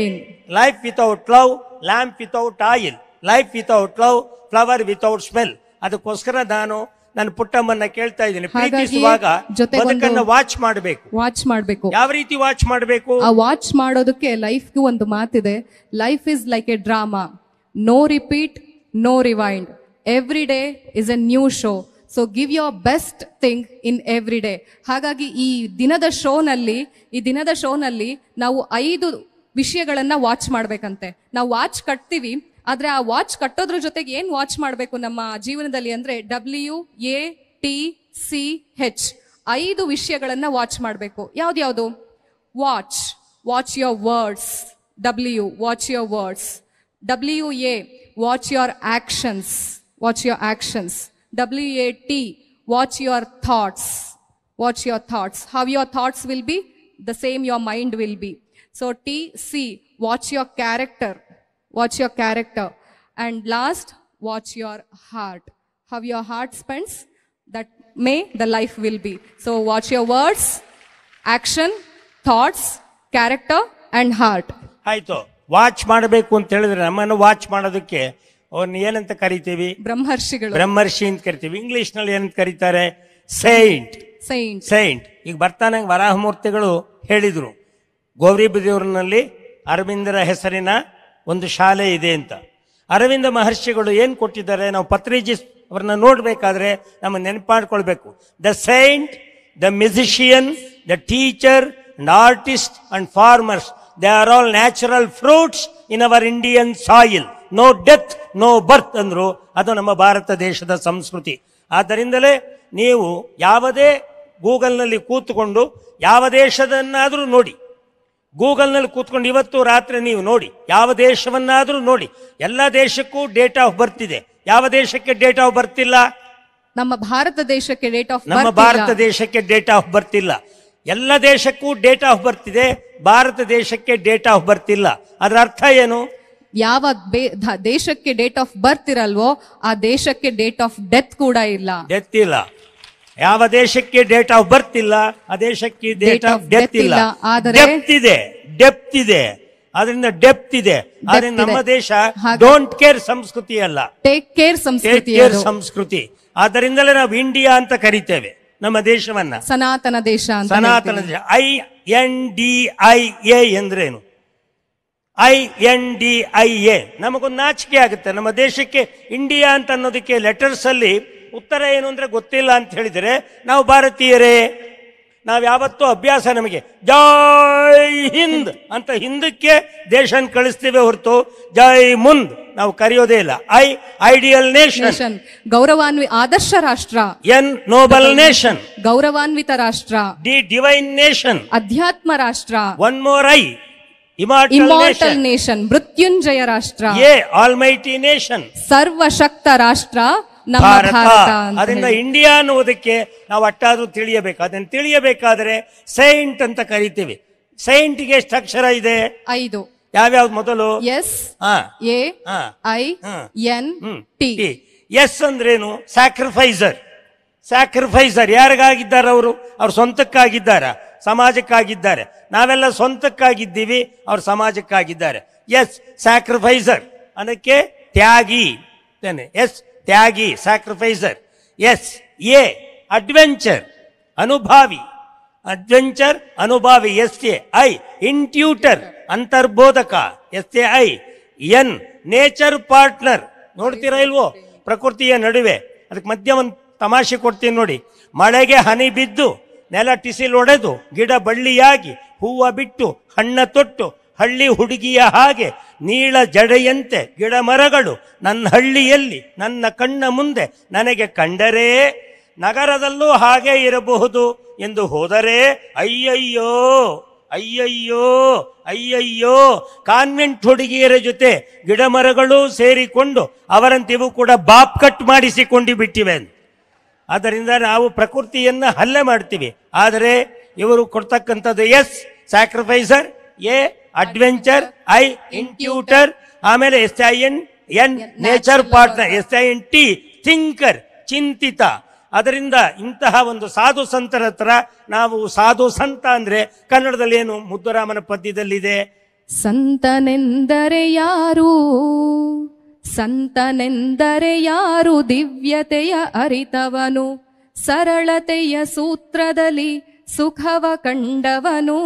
life without love lamp without oil life without love flower without smell ಅದಕ್ಕೋಸ್ಕರ ನಾನು ನಾನು ಪುಟ್ಟಮ್ಮನ್ನ ಕೇಳ್ತಾ ಇದ್ದೀನಿ ಪ್ರೀತಿಸುವಾಗ ಜೊತೆಗೊಂದು- watch ಮಾಡಬೇಕು watch ಮಾಡಬೇಕು ಯಾವ ರೀತಿ ವಾಚ್ ಮಾಡಬೇಕು ಆ ವಾಚ್ ಮಾಡೋದಕ್ಕೆ ಲೈಫ್ಗೂ ಒಂದು ಮಾತಿದೆ life is like a drama no repeat no rewind every day is a new show so give your best thing in every day ಹಾಗಾಗಿ ಈ ದಿನದ ಶೋನಲ್ಲಿ ಈ ದಿನದ ಶೋನಲ್ಲಿ ನಾವು ಐದು ವಿಷಯಗಳನ್ನ ವಾಚ್ ಮಾಡ್ಬೇಕಂತೆ ನಾವು ವಾಚ್ ಕಟ್ತೀವಿ ಆದರೆ ಆ ವಾಚ್ ಕಟ್ಟೋದ್ರ ಜೊತೆಗೆ ಏನ್ ವಾಚ್ ಮಾಡಬೇಕು ನಮ್ಮ ಜೀವನದಲ್ಲಿ ಅಂದರೆ W A T C H ಐದು ವಿಷಯಗಳನ್ನು ವಾಚ್ ಮಾಡಬೇಕು ಯಾವ್ದು watch watch your words W watch your words W A watch your actions watch your actions W A T watch your thoughts watch your thoughts how your thoughts will be the same your mind will be so T C watch your character watch your character. And last, watch your heart. How your heart spends, that may the life will be. So watch your words, action, thoughts character and heart ಆಯ್ತು watch ಮಾಡಬೇಕು ಅಂತ ನಮ್ಮನ್ನು watch ಮಾಡೋದಕ್ಕೆ ಅವ್ರನ್ನ ಏನಂತ ಕರಿತೀವಿ ಬ್ರಹ್ಮರ್ಷಿಗಳು ಬ್ರಹ್ಮರ್ಷಿ ಅಂತ ಕರಿತೀವಿ ಇಂಗ್ಲಿಷ್ ನಲ್ಲಿ ಏನಂತ ಕರೀತಾರೆ ಸೈಂಟ್ ಸೈಂಟ್ ಸೈಂಟ್ ಈಗ ಬರ್ತಾನೆ ವರಾಹಮೂರ್ತಿಗಳು ಹೇಳಿದ್ರು ಗೌರಿ ಬದಿಯೂರಿನಲ್ಲಿ ಅರವಿಂದರ ಹೆಸರಿನ ಒಂದು ಶಾಲೆ ಇದೆ ಅಂತ ಅರವಿಂದ ಮಹರ್ಷಿಗಳು ಏನು ಕೊಟ್ಟಿದ್ದಾರೆ ನಾವು ಪತ್ರಿಜಿ ಅವ್ರನ್ನ ನೋಡಬೇಕಾದ್ರೆ ನಮ್ಮ ನೆನಪಾಡ್ಕೊಳ್ಬೇಕು the saint the musician the teacher and artist and farmers they are all natural fruits in our Indian soil no death no birth ಅಂದರು ಅದು ನಮ್ಮ ಭಾರತ ದೇಶದ ಸಂಸ್ಕೃತಿ ಆದ್ದರಿಂದಲೇ ನೀವು ಯಾವುದೇ ಗೂಗಲ್ನಲ್ಲಿ ಕೂತ್ಕೊಂಡು ಯಾವ ದೇಶದನ್ನಾದರೂ ನೋಡಿ ಗೂಗಲ್ನಲ್ಲಿ ಕೂತ್ಕೊಂಡು ಇವತ್ತು ರಾತ್ರಿ ನೀವು ನೋಡಿ ಯಾವ ದೇಶವನ್ನಾದರೂ ನೋಡಿ ಎಲ್ಲ ದೇಶಕ್ಕೂ ಡೇಟ್ ಆಫ್ ಬರ್ತ್ ಇದೆ ಯಾವ ದೇಶಕ್ಕೆ ಡೇಟ್ ಆಫ್ ಬರ್ತ್ ನಮ್ಮ ಭಾರತ ದೇಶಕ್ಕೆ ಡೇಟ್ ಆಫ್ ನಮ್ಮ ಭಾರತ ದೇಶಕ್ಕೆ ಡೇಟ್ ಆಫ್ ಬರ್ತ್ ಇಲ್ಲ ಎಲ್ಲ ದೇಶಕ್ಕೂ ಡೇಟ್ ಆಫ್ ಬರ್ತ್ ಇದೆ ಭಾರತ ದೇಶಕ್ಕೆ ಡೇಟ್ ಆಫ್ ಬರ್ತ್ ಇಲ್ಲ ಅದರ ಅರ್ಥ ಏನು ಯಾವ ದೇಶಕ್ಕೆ ಡೇಟ್ ಆಫ್ ಬರ್ತ್ ಇರಲ್ವೋ ಆ ದೇಶಕ್ಕೆ ಡೇಟ್ ಆಫ್ ಡೆತ್ ಕೂಡ ಇಲ್ಲ ಡೆತ್ ಇಲ್ಲ ಯಾವ ದೇಶಕ್ಕೆ ಡೇಟ್ ಆಫ್ ಬರ್ತ್ ಇಲ್ಲ ಆ ದೇಶಕ್ಕೆ ಡೇಟ್ ಆಫ್ ಡೆತ್ ಇಲ್ಲ ಡೆಪ್ತ್ ಇದೆ ಡೆಪ್ತ್ ಇದೆ ಅದರಿಂದ ಡೆಪ್ತ್ ಇದೆ ಆದ್ರೆ ನಮ್ಮ ದೇಶ ಡೋಂಟ್ ಕೇರ್ ಸಂಸ್ಕೃತಿ ಅಲ್ಲ ಟೇಕ್ ಕೇರ್ ಸಂಸ್ಕೃತಿ ಕೇರ್ ಸಂಸ್ಕೃತಿ ನಾವು ಇಂಡಿಯಾ ಅಂತ ಕರಿತೇವೆ ನಮ್ಮ ದೇಶವನ್ನ ಸನಾತನ ದೇಶ ಸನಾತನ ದೇಶ I N D I A ಎಂದ್ರೇನು I N D I A ನಮಗೊಂದು ನಾಚಿಕೆ ಆಗುತ್ತೆ ನಮ್ಮ ದೇಶಕ್ಕೆ ಇಂಡಿಯಾ ಅಂತ ಅನ್ನೋದಕ್ಕೆ ಲೆಟರ್ಸ್ ಅಲ್ಲಿ ಉತ್ತರ ಏನು ಅಂದರೆ ಗೊತ್ತಿಲ್ಲ ಅಂತ ಹೇಳಿದರೆ ನಾವು ಭಾರತೀಯರೇ ನಾವು ಯಾವತ್ತೂ ಅಭ್ಯಾಸ ನಮಗೆ ಜೈ ಹಿಂದ್ ಅಂತ ಹಿಂದಕ್ಕೆ ದೇಶನ್ ಕಳಿಸ್ತೀವಿ ಹೊರತು ಜೈ ಮುಂದ್ ನಾವು ಕರೆಯೋದೇ ಇಲ್ಲ ಐ ಐಡಿಯಲ್ ನೇಷನ್ ಗೌರವಾನ್ವಿ ಆದರ್ಶ ರಾಷ್ಟ್ರ ಎನ್ ನೋಬಲ್ ನೇಷನ್ ಗೌರವಾನ್ವಿತ ರಾಷ್ಟ್ರ ಡಿ ಡಿವೈನ್ ನೇಷನ್ ಅಧ್ಯಾತ್ಮ ರಾಷ್ಟ್ರ one more I immortal nation ಮೃತ್ಯುಂಜಯ ರಾಷ್ಟ್ರ ಎ ಆಲ್ಮೈಟಿ ನೇಷನ್ ಸರ್ವಶಕ್ತ ರಾಷ್ಟ್ರ ಭಾರತ ಅದರಿಂದ ಇಂಡಿಯಾ ಅನ್ನುವುದಕ್ಕೆ ನಾವು ಅಟ್ಟಾದ್ರೂ ತಿಳಿಯಬೇಕು ಅದನ್ನು ತಿಳಿಯಬೇಕಾದ್ರೆ ಸೈಂಟ್ ಅಂತ ಕರಿತೀವಿ ಸೈಂಟ್ಗೆ ಎಷ್ಟು ಇದೆ ಐದು ಯಾವ್ಯಾವ ಮೊದಲು S A I N T S ಅಂದ್ರೇನು ಸ್ಯಾಕ್ರಿಫೈಸರ್ ಸ್ಯಾಕ್ರಿಫೈಸರ್ ಯಾರಿಗಾಗಿದ್ದಾರೆ ಅವರು ಅವ್ರ ಸ್ವಂತಕ್ಕಾಗಿದ್ದಾರ ಸಮಾಜಕ್ಕಾಗಿದ್ದಾರೆ ನಾವೆಲ್ಲ ಸ್ವಂತಕ್ಕಾಗಿದ್ದೀವಿ ಅವ್ರ ಸಮಾಜಕ್ಕಾಗಿದ್ದಾರೆ ಎಸ್ ಸ್ಯಾಕ್ರಿಫೈಸರ್ ಅದಕ್ಕೆ ತ್ಯಾಗಿ ಎಸ್ ತ್ಯಾಗಿ ಸ್ಯಾಕ್ರಿಫೈಸರ್ ಎಸ್ ಎ ಅಡ್ವೆಂಚರ್ ಅನುಭಾವಿ ಅಡ್ವೆಂಚರ್ ಅನುಭಾವಿ ಎಸ್ ಎ ಐ ಇಂಟ್ಯೂಟರ್ ಅಂತರ್ಬೋಧಕ S A I N nature partner ನೋಡ್ತೀರಾ ಇಲ್ವೋ ಪ್ರಕೃತಿಯ ನಡುವೆ ಅದಕ್ಕೆ ಮಧ್ಯ ಒಂದು ತಮಾಷೆ ಕೊಡ್ತೀನಿ ನೋಡಿ ಮಳೆಗೆ ಹನಿ ಬಿದ್ದು ನೆಲ ಟಿಸಿಲು ಒಡೆದು ಗಿಡ ಬಳ್ಳಿಯಾಗಿ ಹೂವು ಬಿಟ್ಟು ಹಣ್ಣ ತೊಟ್ಟು ಹಳ್ಳಿ ಹುಡುಗಿಯ ಹಾಗೆ ನೀಳ ಜಡೆಯಂತೆ ಗಿಡ ಮರಗಳು ನನ್ನ ಹಳ್ಳಿಯಲ್ಲಿ ನನ್ನ ಕಣ್ಣ ಮುಂದೆ ನನಗೆ ಕಂಡರೆ ನಗರದಲ್ಲೂ ಹಾಗೆ ಇರಬಹುದು ಎಂದು ಹೋದರೆ ಅಯ್ಯಯ್ಯೋ ಅಯ್ಯಯ್ಯೋ ಅಯ್ಯಯ್ಯೋ ಕಾನ್ವೆಂಟ್ ಹುಡುಗಿಯರ ಜೊತೆ ಗಿಡಮರಗಳು ಸೇರಿಕೊಂಡು ಅವರಂತಿವು ಕೂಡ ಬಾಪ್ ಕಟ್ ಮಾಡಿಸಿಕೊಂಡು ಬಿಟ್ಟಿವೆ ಆದ್ದರಿಂದ ನಾವು ಪ್ರಕೃತಿಯನ್ನು ಹಲ್ಲೆ ಮಾಡ್ತೀವಿ ಆದರೆ ಇವರು ಕೊಡ್ತಕ್ಕಂಥದ್ದು S sacrificer A adventure I intuitor ಆಮೇಲೆ S I N N nature partner S I N T thinker ಚಿಂತಿತ ಅದರಿಂದ ಇಂತಹ ಒಂದು ಸಾಧು ಸಂತರ ಹತ್ರ ನಾವು ಸಾಧು ಸಂತ ಅಂದ್ರೆ ಕನ್ನಡದಲ್ಲಿ ಏನು ಮುದ್ದುರಾಮನ ಪದ್ಯದಲ್ಲಿದೆ ಸಂತನೆಂದರೆ ಯಾರು ಸಂತನೆಂದರೆ ಯಾರು ದಿವ್ಯತೆಯ ಅರಿತವನು ಸರಳತೆಯ ಸೂತ್ರದಲ್ಲಿ ಸುಖವ ಕಂಡವನು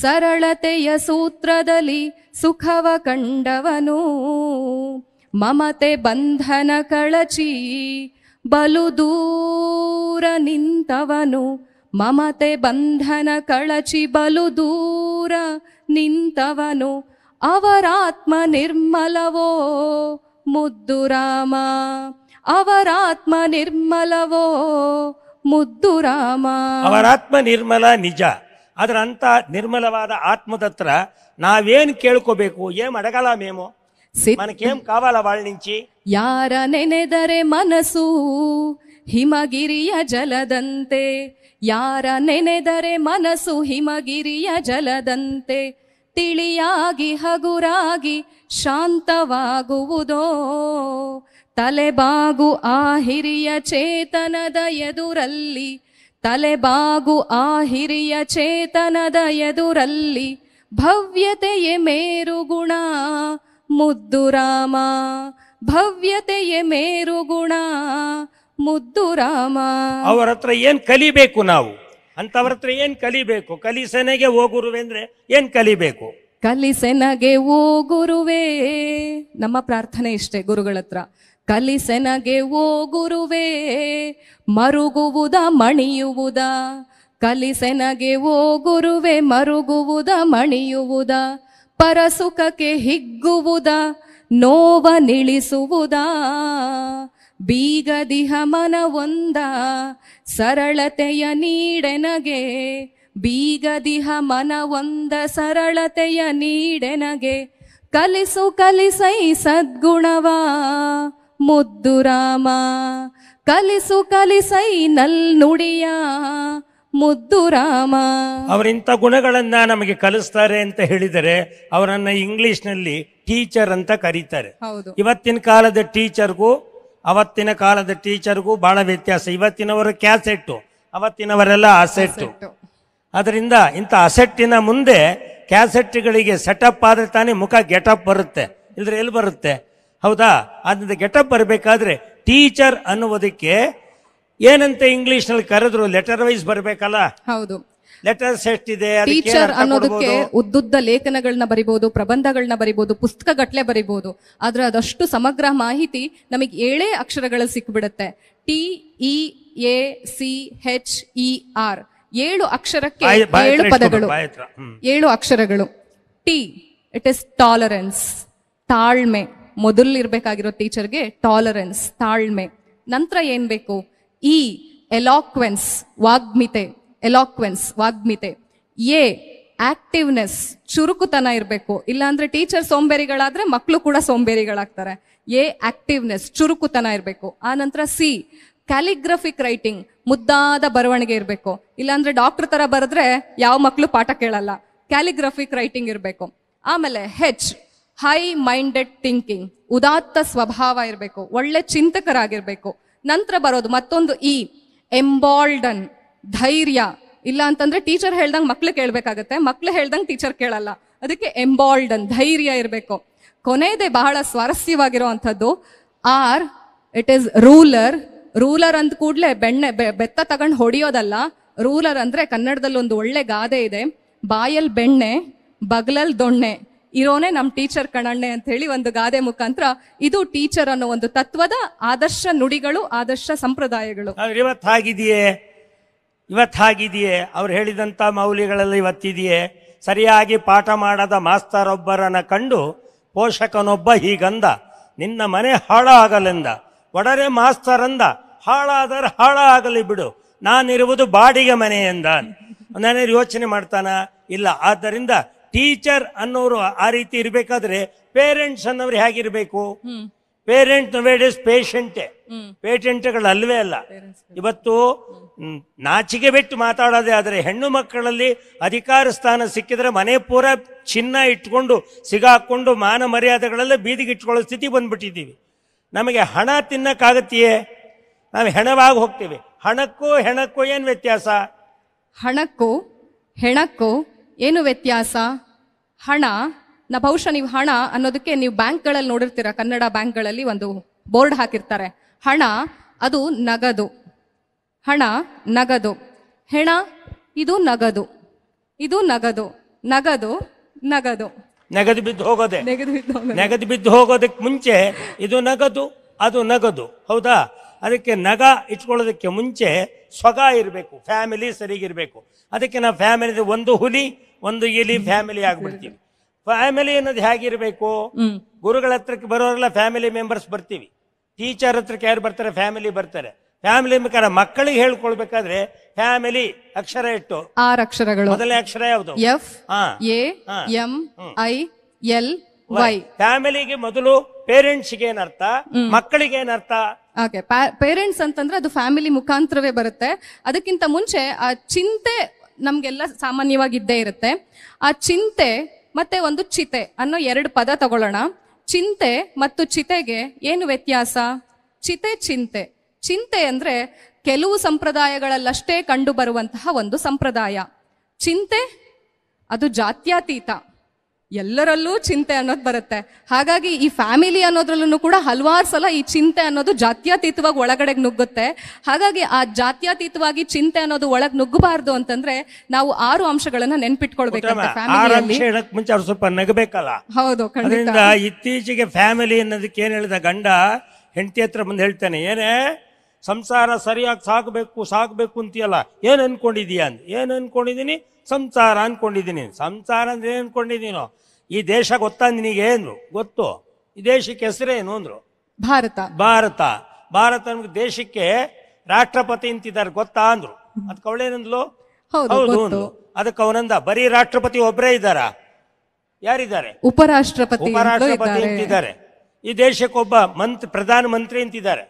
ಸರಳತೆಯ ಸೂತ್ರದಲ್ಲಿ ಸುಖವ ಕಂಡವನು ಮಮತೆ ಬಂಧನ ಕಳಚಿ ಬಲು ದೂರ ನಿಂತವನು ಮಮತೆ ಬಂಧನ ಕಳಚಿ ಬಲು ದೂರ ನಿಂತವನು ಅವರಾತ್ಮ ನಿರ್ಮಲವೋ ಮುದ್ದು ರಾಮ ಅವರಾತ್ಮ ನಿರ್ಮಲವೋ ಮುದ್ದು ರಾಮ ಅವರಾತ್ಮ ನಿರ್ಮಲ ನಿಜ ಆದ್ರೆ ಅಂತ ನಿರ್ಮಲವಾದ ಆತ್ಮದತ್ರ ನಾವೇನ್ ಕೇಳ್ಕೋಬೇಕು ಏಮ್ ಅಡಗಲ ಮೇಮೋ ಮನಕೇಮ್ ಕಾವಲ వాళ్ళ ಯಾರ ನೆನೆದರೆ ಮನಸ್ಸು ಹಿಮಗಿರಿಯ ಜಲದಂತೆ ಯಾರ ನೆನೆದರೆ ಮನಸ್ಸು ಹಿಮಗಿರಿಯ ಜಲದಂತೆ ತಿಳಿಯಾಗಿ ಹಗುರಾಗಿ ಶಾಂತವಾಗುವುದೋ ತಲೆಬಾಗು ಆ ಹಿರಿಯ ಚೇತನದ ಎದುರಲ್ಲಿ ತಲೆಬಾಗು ಆ ಹಿರಿಯ ಚೇತನದ ಎದುರಲ್ಲಿ ಭವ್ಯತೆಯ ಮೇರುಗುಣ ಮುದ್ದು ರಾಮ ಮೇರು ಮೇರುಗುಣ ಮುದ್ದು ರಾಮ ಅವರ ಹತ್ರ ಏನ್ ಕಲಿಬೇಕು ನಾವು ಅಂತವ್ರ ಹತ್ರ ಏನ್ ಕಲಿಬೇಕು ಕಲಿಸೆನೆಗೆ ಹೋಗುರುವೆ ಅಂದ್ರೆ ಏನ್ ಕಲಿಬೇಕು ಕಲಿಸೆನಗೆ ಓ ಗುರುವೇ ನಮ್ಮ ಪ್ರಾರ್ಥನೆ ಇಷ್ಟೇ ಗುರುಗಳತ್ರ ಕಲಿಸೆನಗೆ ಓ ಗುರುವೇ ಮರುಗುವುದ ಮಣಿಯುವುದ ಕಲಿಸೆನಗೆ ಓ ಗುರುವೆ ಮರುಗುವುದ ಮಣಿಯುವುದ ಪರಸುಖಕ್ಕೆ ಹಿಗ್ಗುವುದ ನೋವ ನಿಳಿಸುವುದ ಬೀಗದಿಹ ಮನವೊಂದ ಸರಳತೆಯ ನೀಡೆನಗೆ ಬೀಗದಿಹ ಮನವೊಂದ ಸರಳತೆಯ ನೀಡೆನಗೆ ಕಲಿಸು ಕಲಿಸೈ ಸದ್ಗುಣವಾ ಮುದ್ದು ರಾಮ ಕಲಿಸು ಕಲಿಸೈ ನಲ್ ನುಡಿಯ ಮುದ್ದು ರಾಮ ಅವರಿಂಥ ಗುಣಗಳನ್ನ ನಮಗೆ ಕಲಿಸ್ತಾರೆ ಅಂತ ಹೇಳಿದರೆ ಅವರನ್ನ ಇಂಗ್ಲಿಷ್ ನಲ್ಲಿ ಟೀಚರ್ ಅಂತ ಕರೀತಾರೆ ಇವತ್ತಿನ ಕಾಲದ ಟೀಚರ್ಗೂ ಅವತ್ತಿನ ಕಾಲದ ಟೀಚರ್ಗೂ ಬಹಳ ವ್ಯತ್ಯಾಸ ಇವತ್ತಿನವರ ಕ್ಯಾಸೆಟ್ಟು ಅವತ್ತಿನವರೆಲ್ಲ ಅಸೆಟ್ಟು ಅದರಿಂದ ಇಂಥ ಅಸೆಟ್ಟಿನ ಮುಂದೆ ಕ್ಯಾಸೆಟ್ಗಳಿಗೆ ಸೆಟಪ್ ಆದ್ರೆ ತಾನೇ ಮುಖ ಗೆಟಪ್ ಬರುತ್ತೆ ಇಲ್ದ್ರೆ ಎಲ್ಲಿ ಬರುತ್ತೆ ಹೌದಾ ಆದ್ದರಿಂದ ಗೆಟಪ್ ಬರಬೇಕಾದ್ರೆ ಟೀಚರ್ ಅನ್ನುವುದಕ್ಕೆ ಏನಂತೆ ಇಂಗ್ಲಿಷ್ ನಲ್ಲಿ ಕರೆದ್ರು ಲೆಟರ್ ವೈಸ್ ಬರಬೇಕಲ್ಲ ಹೌದು ಲೆಟರ್ಸ್ ಎಷ್ಟಿದೆ ಟೀಚರ್ ಅನ್ನೋದಕ್ಕೆ ಉದ್ದುದ್ದ ಲೇಖನಗಳನ್ನ ಬರಿಬಹುದು ಪ್ರಬಂಧಗಳನ್ನ ಬರಿಬಹುದು ಪುಸ್ತಕ ಗಟ್ಲೆ ಬರಿಬಹುದು ಆದ್ರೆ ಅದಷ್ಟು ಸಮಗ್ರ ಮಾಹಿತಿ ನಮಗೆ ಏಳೇ ಅಕ್ಷರಗಳಲ್ಲಿ ಸಿಕ್ಬಿಡುತ್ತೆ T E e, A C H E e, R ಏಳು ಅಕ್ಷರಕ್ಕೆ ಏಳು ಪದಗಳು ಏಳು ಅಕ್ಷರಗಳು ಟಿ ಇಟ್ ಇಸ್ ಟಾಲರೆನ್ಸ್ ತಾಳ್ಮೆ ಮೊದಲು ಇರಬೇಕಾಗಿರೋ ಟೀಚರ್ಗೆ ಟಾಲರೆನ್ಸ್ ತಾಳ್ಮೆ ನಂತರ ಏನ್ ಬೇಕು ಇ ಎಲಾಕ್ವೆನ್ಸ್ ವಾಗ್ಮಿತೆ ಎಲಾಕ್ವೆನ್ಸ್ ವಾಗ್ಮಿತೆ ಎ ಆಕ್ಟಿವ್ನೆಸ್ ಚುರುಕುತನ ಇರಬೇಕು ಇಲ್ಲಾಂದ್ರೆ ಟೀಚರ್ ಸೋಂಬೇರಿಗಳಾದ್ರೆ ಮಕ್ಕಳು ಕೂಡ ಸೋಂಬೇರಿಗಳಾಗ್ತಾರೆ ಎ ಆಕ್ಟಿವ್ನೆಸ್ ಚುರುಕುತನ ಇರಬೇಕು ಆ ನಂತರ ಸಿ ಕ್ಯಾಲಿಗ್ರಫಿಕ್ ರೈಟಿಂಗ್ ಮುದ್ದಾದ ಬರವಣಿಗೆ ಇರಬೇಕು ಇಲ್ಲಾಂದ್ರೆ ಡಾಕ್ಟರ್ ತರ ಬರೆದ್ರೆ ಯಾವ ಮಕ್ಕಳು ಪಾಠ ಕೇಳಲ್ಲ ಕ್ಯಾಲಿಗ್ರಫಿಕ್ ರೈಟಿಂಗ್ ಇರಬೇಕು ಆಮೇಲೆ ಹೆಚ್ ಹೈ ಮೈಂಡೆಡ್ ಥಿಂಕಿಂಗ್ ಉದಾತ್ತ ಸ್ವಭಾವ ಇರಬೇಕು ಒಳ್ಳೆ ಚಿಂತಕರಾಗಿರ್ಬೇಕು ನಂತರ ಬರೋದು ಮತ್ತೊಂದು ಇ ಎಂಬಾಲ್ಡನ್ ಧೈರ್ಯ ಇಲ್ಲ ಅಂತಂದ್ರೆ ಟೀಚರ್ ಹೇಳ್ದಂಗೆ ಮಕ್ಳು ಕೇಳಬೇಕಾಗತ್ತೆ ಮಕ್ಳು ಹೇಳ್ದಂಗೆ ಟೀಚರ್ ಕೇಳಲ್ಲ ಅದಕ್ಕೆ ಎಂಬಾಲ್ಡನ್ ಧೈರ್ಯ ಇರಬೇಕು ಕೊನೆಯದೇ ಬಹಳ ಸ್ವಾರಸ್ಯವಾಗಿರುವಂಥದ್ದು R it is ruler ruler ಅಂತ ಕೂಡಲೇ ಬೆಣ್ಣೆ ಬೆತ್ತ ತಗೊಂಡು ಹೊಡಿಯೋದಲ್ಲ ರೂಲರ್ ಅಂದ್ರೆ ಕನ್ನಡದಲ್ಲಿ ಒಂದು ಒಳ್ಳೆ ಗಾದೆ ಇದೆ ಬಾಯಲ್ ಬೆಣ್ಣೆ ಬಗಲಲ್ ದೊಣ್ಣೆ ಇರೋನೆ ನಮ್ಮ ಟೀಚರ್ ಕಣಣ್ಣೆ ಅಂತ ಹೇಳಿ ಒಂದು ಗಾದೆ ಮುಖಾಂತರ ಇದು ಟೀಚರ್ ಅನ್ನೋ ಒಂದು ತತ್ವದ ಆದರ್ಶ ನುಡಿಗಳು ಆದರ್ಶ ಸಂಪ್ರದಾಯಗಳು ಇವತ್ತು ಹಾಗಿದೆಯೇ ಇವತ್ತು ಅವ್ರು ಹೇಳಿದಂತ ಮೌಲ್ಯಗಳಲ್ಲಿ ಇವತ್ತಿದೆಯೇ ಸರಿಯಾಗಿ ಪಾಠ ಮಾಡದ ಮಾಸ್ತರೊಬ್ಬರನ್ನ ಕಂಡು ಪೋಷಕನೊಬ್ಬ ಹೀಗಂದ ನಿನ್ನ ಮನೆ ಹಾಳಾಗಲೆಂದ ಒಡರೆ ಮಾಸ್ತರಂದ ಹಾಳಾದರೆ ಹಾಳಾಗಲಿ ಬಿಡು ನಾನಿರುವುದು ಬಾಡಿಗೆ ಮನೆ ಎಂದ ನಾನೇ ಯೋಚನೆ ಮಾಡ್ತಾನ ಇಲ್ಲ ಆದ್ದರಿಂದ ಟೀಚರ್ ಅನ್ನೋರು ಆ ರೀತಿ ಇರಬೇಕಾದ್ರೆ ಪೇರೆಂಟ್ಸ್ ಅನ್ನೋರು ಹೇಗಿರ್ಬೇಕು ಪೇರೆಂಟ್ ವೇಡೇಸ್ ಪೇಷಂಟೆ ಪೇಟೆಂಟ್ಗಳು ಅಲ್ವೇ ಅಲ್ಲ ಇವತ್ತು ನಾಚಿಗೆ ಬಿಟ್ಟು ಮಾತಾಡೋದೇ ಆದರೆ ಹೆಣ್ಣು ಮಕ್ಕಳಲ್ಲಿ ಅಧಿಕಾರ ಸ್ಥಾನ ಸಿಕ್ಕಿದ್ರೆ ಮನೆ ಪೂರ ಚಿನ್ನ ಇಟ್ಕೊಂಡು ಸಿಗಾಕೊಂಡು ಮಾನ ಮರ್ಯಾದೆಗಳೆಲ್ಲ ಬೀದಿಗೆ ಇಟ್ಕೊಳ್ಳೋ ಸ್ಥಿತಿ ಬಂದ್ಬಿಟ್ಟಿದ್ದೀವಿ ನಮಗೆ ಹಣ ತಿನ್ನಕ್ಕಾಗತ್ತೆಯೇ ನಾವು ಹೆಣವಾಗಿ ಹೋಗ್ತೀವಿ ಹಣಕ್ಕೂ ಹೆಣಕ್ಕೂ ಏನು ವ್ಯತ್ಯಾಸ ಹಣಕ್ಕೂ ಹೆಣಕ್ಕೂ ಏನು ವ್ಯತ್ಯಾಸ ಹಣ ನ ಬಹುಶಃ ನೀವು ಹಣ ಅನ್ನೋದಕ್ಕೆ ನೀವು ಬ್ಯಾಂಕ್ಗಳಲ್ಲಿ ನೋಡಿರ್ತೀರ ಕನ್ನಡ ಬ್ಯಾಂಕ್ಗಳಲ್ಲಿ ಒಂದು ಬೋರ್ಡ್ ಹಾಕಿರ್ತಾರೆ ಹಣ ಅದು ನಗದು ಹಣ ನಗದು ಹೆಣ ಇದು ನಗದು ಇದು ನಗದು ನಗದು ನಗದು ನಗದು ಬಿದ್ದು ಹೋಗೋದೆ ನಗದು ಬಿದ್ದು ಹೋಗೋದಕ್ಕೆ ಮುಂಚೆ ಇದು ನಗದು ಅದು ನಗದು ಹೌದಾ ಅದಕ್ಕೆ ನಗ ಇಟ್ಕೊಳ್ಳೋದಕ್ಕೆ ಮುಂಚೆ ಸ್ವಗ ಇರಬೇಕು ಫ್ಯಾಮಿಲಿ ಸರಿಗಿರಬೇಕು ಅದಕ್ಕೆ ನಾವು ಫ್ಯಾಮಿಲಿ ಒಂದು ಹುಲಿ ಒಂದು ಇಲಿ ಫ್ಯಾಮಿಲಿ ಆಗ್ಬಿಡ್ತೀವಿ ಫ್ಯಾಮಿಲಿ ಅನ್ನೋದು ಹೇಗಿರಬೇಕು ಗುರುಗಳ ಹತ್ರಕ್ಕೆ ಬರೋರೆಲ್ಲ ಫ್ಯಾಮಿಲಿ ಮೆಂಬರ್ಸ್ ಬರ್ತೀವಿ ಟೀಚರ್ ಹತ್ರಕ್ಕೆ ಯಾರು ಬರ್ತಾರೆ ಫ್ಯಾಮಿಲಿ ಬರ್ತಾರೆ ಫ್ಯಾಮಿಲಿ ಬೇಕಾದ್ರೆ ಮಕ್ಕಳಿಗೆ ಹೇಳ್ಕೊಳ್ಬೇಕಾದ್ರೆ ಫ್ಯಾಮಿಲಿ ಅಕ್ಷರ ಇಟ್ಟು ಆರ್ ಅಕ್ಷರಗಳು ಮೊದಲನೇ ಅಕ್ಷರ ಯಾವುದು F M I L Y ಫ್ಯಾಮಿಲಿಗೆ ಮೊದಲು ಪೇರೆಂಟ್ಸ್ಗೆ ಏನರ್ಥ ಮಕ್ಕಳಿಗೆ ಏನರ್ಥ ಓಕೆ ಪೇರೆಂಟ್ಸ್ ಅಂತಂದ್ರೆ ಅದು ಫ್ಯಾಮಿಲಿ ಮುಖಾಂತರವೇ ಬರುತ್ತೆ ಅದಕ್ಕಿಂತ ಮುಂಚೆ ಆ ಚಿಂತೆ ನಮ್ಗೆಲ್ಲ ಸಾಮಾನ್ಯವಾಗಿ ಇದ್ದೇ ಇರುತ್ತೆ ಆ ಚಿಂತೆ ಮತ್ತೆ ಒಂದು ಚಿತೆ ಅನ್ನೋ ಎರಡು ಪದ ತಗೊಳ್ಳೋಣ ಚಿಂತೆ ಮತ್ತು ಚಿತೆಗೆ ಏನು ವ್ಯತ್ಯಾಸ ಚಿತೆ ಚಿಂತೆ ಚಿಂತೆ ಅಂದ್ರೆ ಕೆಲವು ಸಂಪ್ರದಾಯಗಳಲ್ಲಷ್ಟೇ ಕಂಡು ಬರುವಂತಹ ಒಂದು ಸಂಪ್ರದಾಯ ಚಿಂತೆ ಅದು ಜಾತ್ಯಾತೀತ ಎಲ್ಲರಲ್ಲೂ ಚಿಂತೆ ಅನ್ನೋದು ಬರುತ್ತೆ ಹಾಗಾಗಿ ಈ ಫ್ಯಾಮಿಲಿ ಅನ್ನೋದ್ರಲ್ಲೂ ಕೂಡ ಹಲವಾರು ಸಲ ಈ ಚಿಂತೆ ಅನ್ನೋದು ಜಾತ್ಯತೀತವಾಗಿ ಒಳಗಡೆಗೆ ನುಗ್ಗುತ್ತೆ ಹಾಗಾಗಿ ಆ ಜಾತ್ಯಾತೀತವಾಗಿ ಚಿಂತೆ ಅನ್ನೋದು ಒಳಗೆ ನುಗ್ಗಬಾರ್ದು ಅಂತಂದ್ರೆ ನಾವು ಆರು ಅಂಶಗಳನ್ನ ಮುಂಚೆ ಸ್ವಲ್ಪ ನಗಬೇಕಲ್ಲ ಹೌದು ಇತ್ತೀಚೆಗೆ ಫ್ಯಾಮಿಲಿ ಅನ್ನೋದಕ್ಕೆ ಏನ್ ಹೇಳಿದ ಗಂಡ ಹೆಂಡತಿ ಹತ್ರ ಮುಂದೆ ಹೇಳ್ತೇನೆ ಏನೇ ಸಂಸಾರ ಸರಿಯಾಗಿ ಸಾಕಬೇಕು ಸಾಕಬೇಕು ಅಂತೀಯಲ್ಲ ಏನ್ ಅನ್ಕೊಂಡಿದೀಯಾ ಅಂತ ಏನ್ ಅನ್ಕೊಂಡಿದೀನಿ ಸಂಸಾರ ಅಂದ್ಕೊಂಡಿದ್ದೀನಿ ಸಂಸಾರ ಅಂದ್ರೆ ಏನು ಅನ್ಕೊಂಡಿದ್ದೀನೋ ಈ ದೇಶ ಗೊತ್ತಾ ನಿನಗೆ ಏನು ಗೊತ್ತು ಈ ದೇಶಕ್ಕೆ ಹೆಸರೇನು ಅಂದ್ರು ಭಾರತ ಭಾರತ ಭಾರತ ನಮ್ಗೆ ದೇಶಕ್ಕೆ ರಾಷ್ಟ್ರಪತಿ ಅಂತಿದ್ದಾರೆ ಗೊತ್ತಾ ಅಂದ್ರು ಅದಕ್ಕೆ ಅವಳೇನಂದ್ಲು ಹೌದು ಅದಕ್ಕೆ ಅವನಂದ ಬರೀ ರಾಷ್ಟ್ರಪತಿ ಒಬ್ಬರೇ ಇದ್ದಾರಾ ಯಾರಿದ್ದಾರೆ ಉಪರಾಷ್ಟ್ರಪತಿ ಉಪರಾಷ್ಟ್ರಪತಿ ಅಂತಿದ್ದಾರೆ ಈ ಒಬ್ಬ ಮಂತ್ರಿ ಪ್ರಧಾನ ಮಂತ್ರಿ ಅಂತಿದ್ದಾರೆ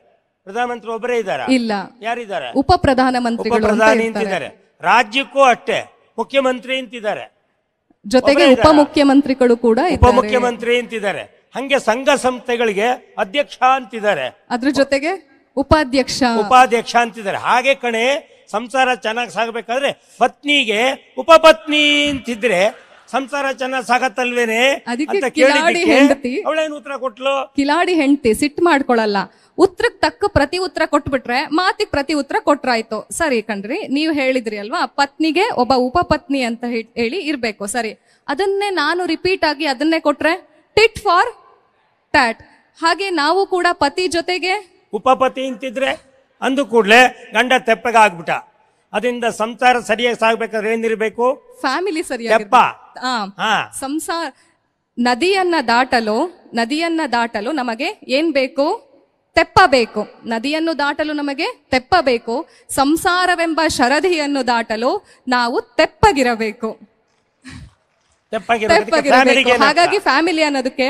ಪ್ರಧಾನ ಮಂತ್ರಿ ಒಬ್ಬರೇ ಇದ್ದಾರಾ ಇಲ್ಲ ಯಾರಿದ್ದಾರೆ ಉಪ ಪ್ರಧಾನ ಮಂತ್ರಿ ಪ್ರಧಾನಿ ಅಂತಿದ್ದಾರೆ ರಾಜ್ಯಕ್ಕೂ ಅಷ್ಟೇ ಮುಖ್ಯಮಂತ್ರಿ ಅಂತಿದ್ದಾರೆ ಜೊತೆಗೆ ಉಪಮುಖ್ಯಮಂತ್ರಿಗಳು ಕೂಡ ಉಪಮುಖ್ಯಮಂತ್ರಿ ಅಂತಿದ್ದಾರೆ ಹಂಗೆ ಸಂಘ ಸಂಸ್ಥೆಗಳಿಗೆ ಅಧ್ಯಕ್ಷ ಅಂತಿದ್ದಾರೆ ಅದ್ರ ಜೊತೆಗೆ ಉಪಾಧ್ಯಕ್ಷ ಉಪಾಧ್ಯಕ್ಷ ಅಂತಿದ್ದಾರೆ ಹಾಗೆ ಕಣೆ ಸಂಸಾರ ಚೆನ್ನಾಗಿ ಸಾಗಬೇಕಾದ್ರೆ ಪತ್ನಿಗೆ ಉಪಪತ್ನಿ ಅಂತಿದ್ರೆ ಸಂಸಾರ ಚೆನ್ನಾಗ್ ಸಾಗತ್ತಲ್ವೇನೆ ಕಿಲಾಡಿ ಹೆಂಡತಿ- ಅವಳೇನು ಉತ್ತರ ಕೊಟ್ಲು ಕಿಲಾಡಿ ಹೆಂಡತಿ ಸಿಟ್ ಮಾಡ್ಕೊಳಲ್ಲ ಉತ್ತರಕ್ಕೆ ತಕ್ಕ ಪ್ರತಿ ಉತ್ತರ ಕೊಟ್ಬಿಟ್ರೆ ಮಾತಿಗೆ ಪ್ರತಿ ಉತ್ತರ ಕೊಟ್ರಾಯ್ತು ಸರಿ ಕಣ್ರಿ ನೀವು ಹೇಳಿದ್ರಿ ಅಲ್ವಾ ಪತ್ನಿಗೆ ಒಬ್ಬ ಉಪಪತ್ನಿ ಅಂತ ಹೇಳಿ ಇರಬೇಕು ಸರಿ ಅದನ್ನೇ ನಾನು ರಿಪೀಟ್ ಆಗಿ ಅದನ್ನೇ ಕೊಟ್ರೆ ಟಿಟ್ ಫಾರ್ ಟ್ಯಾಟ್ ಹಾಗೆ ನಾವು ಕೂಡ ಪತಿ ಜೊತೆಗೆ ಉಪಪತಿ ಅಂತಿದ್ರೆ ಅಂದು ಕೂಡಲೇ ಗಂಡ ತೆಪ್ಪಗ ಆಗ್ಬಿಟ್ಟ ಅದರಿಂದ ಸಂಸಾರ ಸರಿಯಾಗಿ ಸಾಗ್ಬೇಕಾದ್ರೆ ಏನಿರಬೇಕು ಫ್ಯಾಮಿಲಿ ಸರಿಯಾಗಿ ಸಂಸಾರ ನದಿಯನ್ನ ದಾಟಲು ನದಿಯನ್ನ ದಾಟಲು ನಮಗೆ ಏನ್ ಬೇಕು ತೆಪ್ಪಬೇಕು ನದಿಯನ್ನು ದಾಟಲು ನಮಗೆ ತೆಪ್ಪಬೇಕು ಸಂಸಾರವೆಂಬ ಶರದಿಯನ್ನು ದಾಟಲು ನಾವು ತೆಪ್ಪಗಿರಬೇಕು ತೆಪ್ಪಗಿರಬೇಕು ಹಾಗಾಗಿ ಫ್ಯಾಮಿಲಿ ಅನ್ನೋದಕ್ಕೆ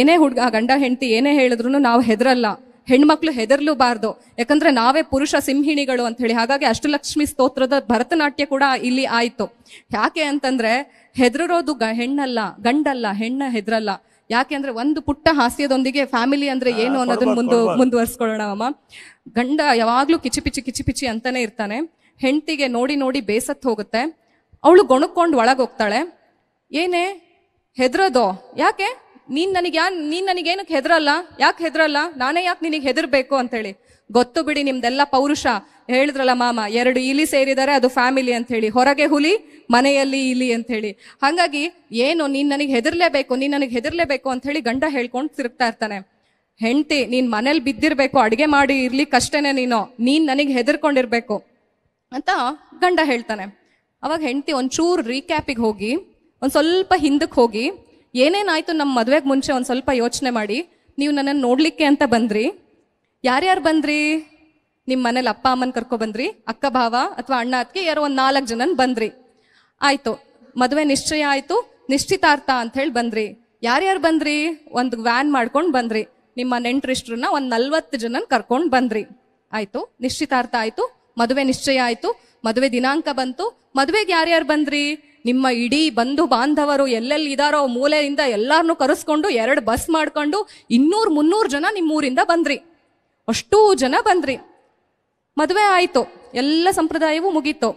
ಏನೇ ಹುಡುಗ ಗಂಡ ಹೆಂಡತಿ ಏನೇ ಹೇಳಿದ್ರು ನಾವು ಹೆದರಲ್ಲ ಹೆಣ್ಮಕ್ಳು ಹೆದರ್ಲೂಬಾರ್ದು ಯಾಕಂದ್ರೆ ನಾವೇ ಪುರುಷ ಸಿಂಹಿಣಿಗಳು ಅಂತ ಹೇಳಿ ಹಾಗಾಗಿ ಅಷ್ಟಲಕ್ಷ್ಮಿ ಸ್ತೋತ್ರದ ಭರತನಾಟ್ಯ ಕೂಡ ಇಲ್ಲಿ ಆಯ್ತು ಯಾಕೆ ಅಂತಂದ್ರೆ ಗ ಹೆಣ್ಣಲ್ಲ ಗಂಡಲ್ಲ ಹೆಣ್ಣ ಹೆದ್ರಲ್ಲ ಯಾಕೆ ಯಾಕೆಂದ್ರೆ ಒಂದು ಪುಟ್ಟ ಹಾಸ್ಯದೊಂದಿಗೆ ಫ್ಯಾಮಿಲಿ ಅಂದ್ರೆ ಏನು ಅನ್ನೋದನ್ನು ಮುಂದು ಮುಂದುವರ್ಸ್ಕೊಳ್ಳೋಣ ಅಮ್ಮ ಗಂಡ ಯಾವಾಗ್ಲೂ ಕಿಚಿಪಿಚಿ ಕಿಚಿಪಿಚಿ ಅಂತಾನೆ ಇರ್ತಾನೆ ಹೆಂಡತಿಗೆ ನೋಡಿ ನೋಡಿ ಬೇಸತ್ ಹೋಗುತ್ತೆ ಅವಳು ಗೊಣಕೊಂಡು ಒಳಗೋಗ್ತಾಳೆ ಏನೇ ಹೆದ್ರದೋ ಯಾಕೆ ನೀನ್ ನನಗೆ ಯಾ ನೀನ್ ನನಗೇನಕ್ಕೆ ಹೆದ್ರಲ್ಲ ಯಾಕೆ ಹೆದ್ರಲ್ಲ ನಾನೇ ಯಾಕೆ ನಿನಗೆ ಹೆದರ್ಬೇಕು ಅಂತೇಳಿ ಗೊತ್ತು ಬಿಡಿ ನಿಮ್ದೆಲ್ಲ ಪೌರುಷ ಹೇಳಿದ್ರಲ್ಲ ಮಾಮ ಎರಡು ಇಲಿ ಸೇರಿದರೆ ಅದು ಫ್ಯಾಮಿಲಿ ಅಂತ ಹೇಳಿ ಹೊರಗೆ ಹುಲಿ ಮನೆಯಲ್ಲಿ ಇಲಿ ಅಂತ ಹೇಳಿ ಹಾಗಾಗಿ ಏನು ನೀನು ನನಗೆ ಹೆದರ್ಲೇಬೇಕು ನೀನು ನನಗೆ ಹೆದರ್ಲೇಬೇಕು ಅಂತ ಹೇಳಿ ಗಂಡ ಹೇಳ್ಕೊಂಡು ತಿರುಗ್ತಾ ಇರ್ತಾನೆ ಹೆಂಡತಿ ನೀನು ಮನೇಲಿ ಬಿದ್ದಿರಬೇಕು ಅಡಿಗೆ ಮಾಡಿ ಇರಲಿ ಕಷ್ಟನೇ ನೀನು ನೀನು ನನಗೆ ಹೆದರ್ಕೊಂಡಿರಬೇಕು ಅಂತ ಗಂಡ ಹೇಳ್ತಾನೆ ಅವಾಗ ಹೆಂಡತಿ ಒಂಚೂರು ರೀಕ್ಯಾಪಿಗೆ ಹೋಗಿ ಒಂದು ಸ್ವಲ್ಪ ಹಿಂದಕ್ಕೆ ಹೋಗಿ ಏನೇನಾಯ್ತು ನಮ್ಮ ಮದುವೆಗೆ ಮುಂಚೆ ಒಂದು ಸ್ವಲ್ಪ ಯೋಚನೆ ಮಾಡಿ ನೀವು ನನ್ನನ್ನು ನೋಡಲಿಕ್ಕೆ ಅಂತ ಬಂದ್ರಿ ಯಾರ್ಯಾರು ಬಂದ್ರಿ ನಿಮ್ಮ ಮನೇಲಿ ಅಪ್ಪ ಅಮ್ಮನ ಕರ್ಕೊ ಬಂದ್ರಿ ಅಕ್ಕ ಭಾವ ಅಥವಾ ಅಣ್ಣ ಅದಕ್ಕೆ ಯಾರೋ ಒಂದು ನಾಲ್ಕು ಜನನ್ ಬಂದ್ರಿ ಆಯ್ತು ಮದುವೆ ನಿಶ್ಚಯ ಆಯ್ತು ನಿಶ್ಚಿತಾರ್ಥ ಅಂತ ಹೇಳಿ ಬಂದ್ರಿ ಯಾರ್ಯಾರು ಬಂದ್ರಿ ಒಂದು ವ್ಯಾನ್ ಮಾಡ್ಕೊಂಡು ಬಂದ್ರಿ ನಿಮ್ಮ ನೆಂಟರಿಷ್ಟ್ರನ್ನ ಒಂದು ನಲ್ವತ್ತು ಜನನ್ ಕರ್ಕೊಂಡು ಬಂದ್ರಿ ಆಯ್ತು ನಿಶ್ಚಿತಾರ್ಥ ಆಯ್ತು ಮದುವೆ ನಿಶ್ಚಯ ಆಯ್ತು ಮದುವೆ ದಿನಾಂಕ ಬಂತು ಮದುವೆಗೆ ಯಾರ್ಯಾರು ಬಂದ್ರಿ ನಿಮ್ಮ ಇಡೀ ಬಂಧು ಬಾಂಧವರು ಎಲ್ಲೆಲ್ಲಿ ಇದಾರೋ ಮೂಲೆಯಿಂದ ಎಲ್ಲಾರನ್ನೂ ಕರೆಸ್ಕೊಂಡು ಎರಡು ಬಸ್ ಮಾಡ್ಕೊಂಡು ಇನ್ನೂರು ಮುನ್ನೂರು ಜನ ನಿಮ್ಮೂರಿಂದ ಬಂದ್ರಿ ಅಷ್ಟೂ ಜನ ಬಂದ್ರಿ ಮದುವೆ ಆಯಿತು ಎಲ್ಲ ಸಂಪ್ರದಾಯವೂ ಮುಗೀತು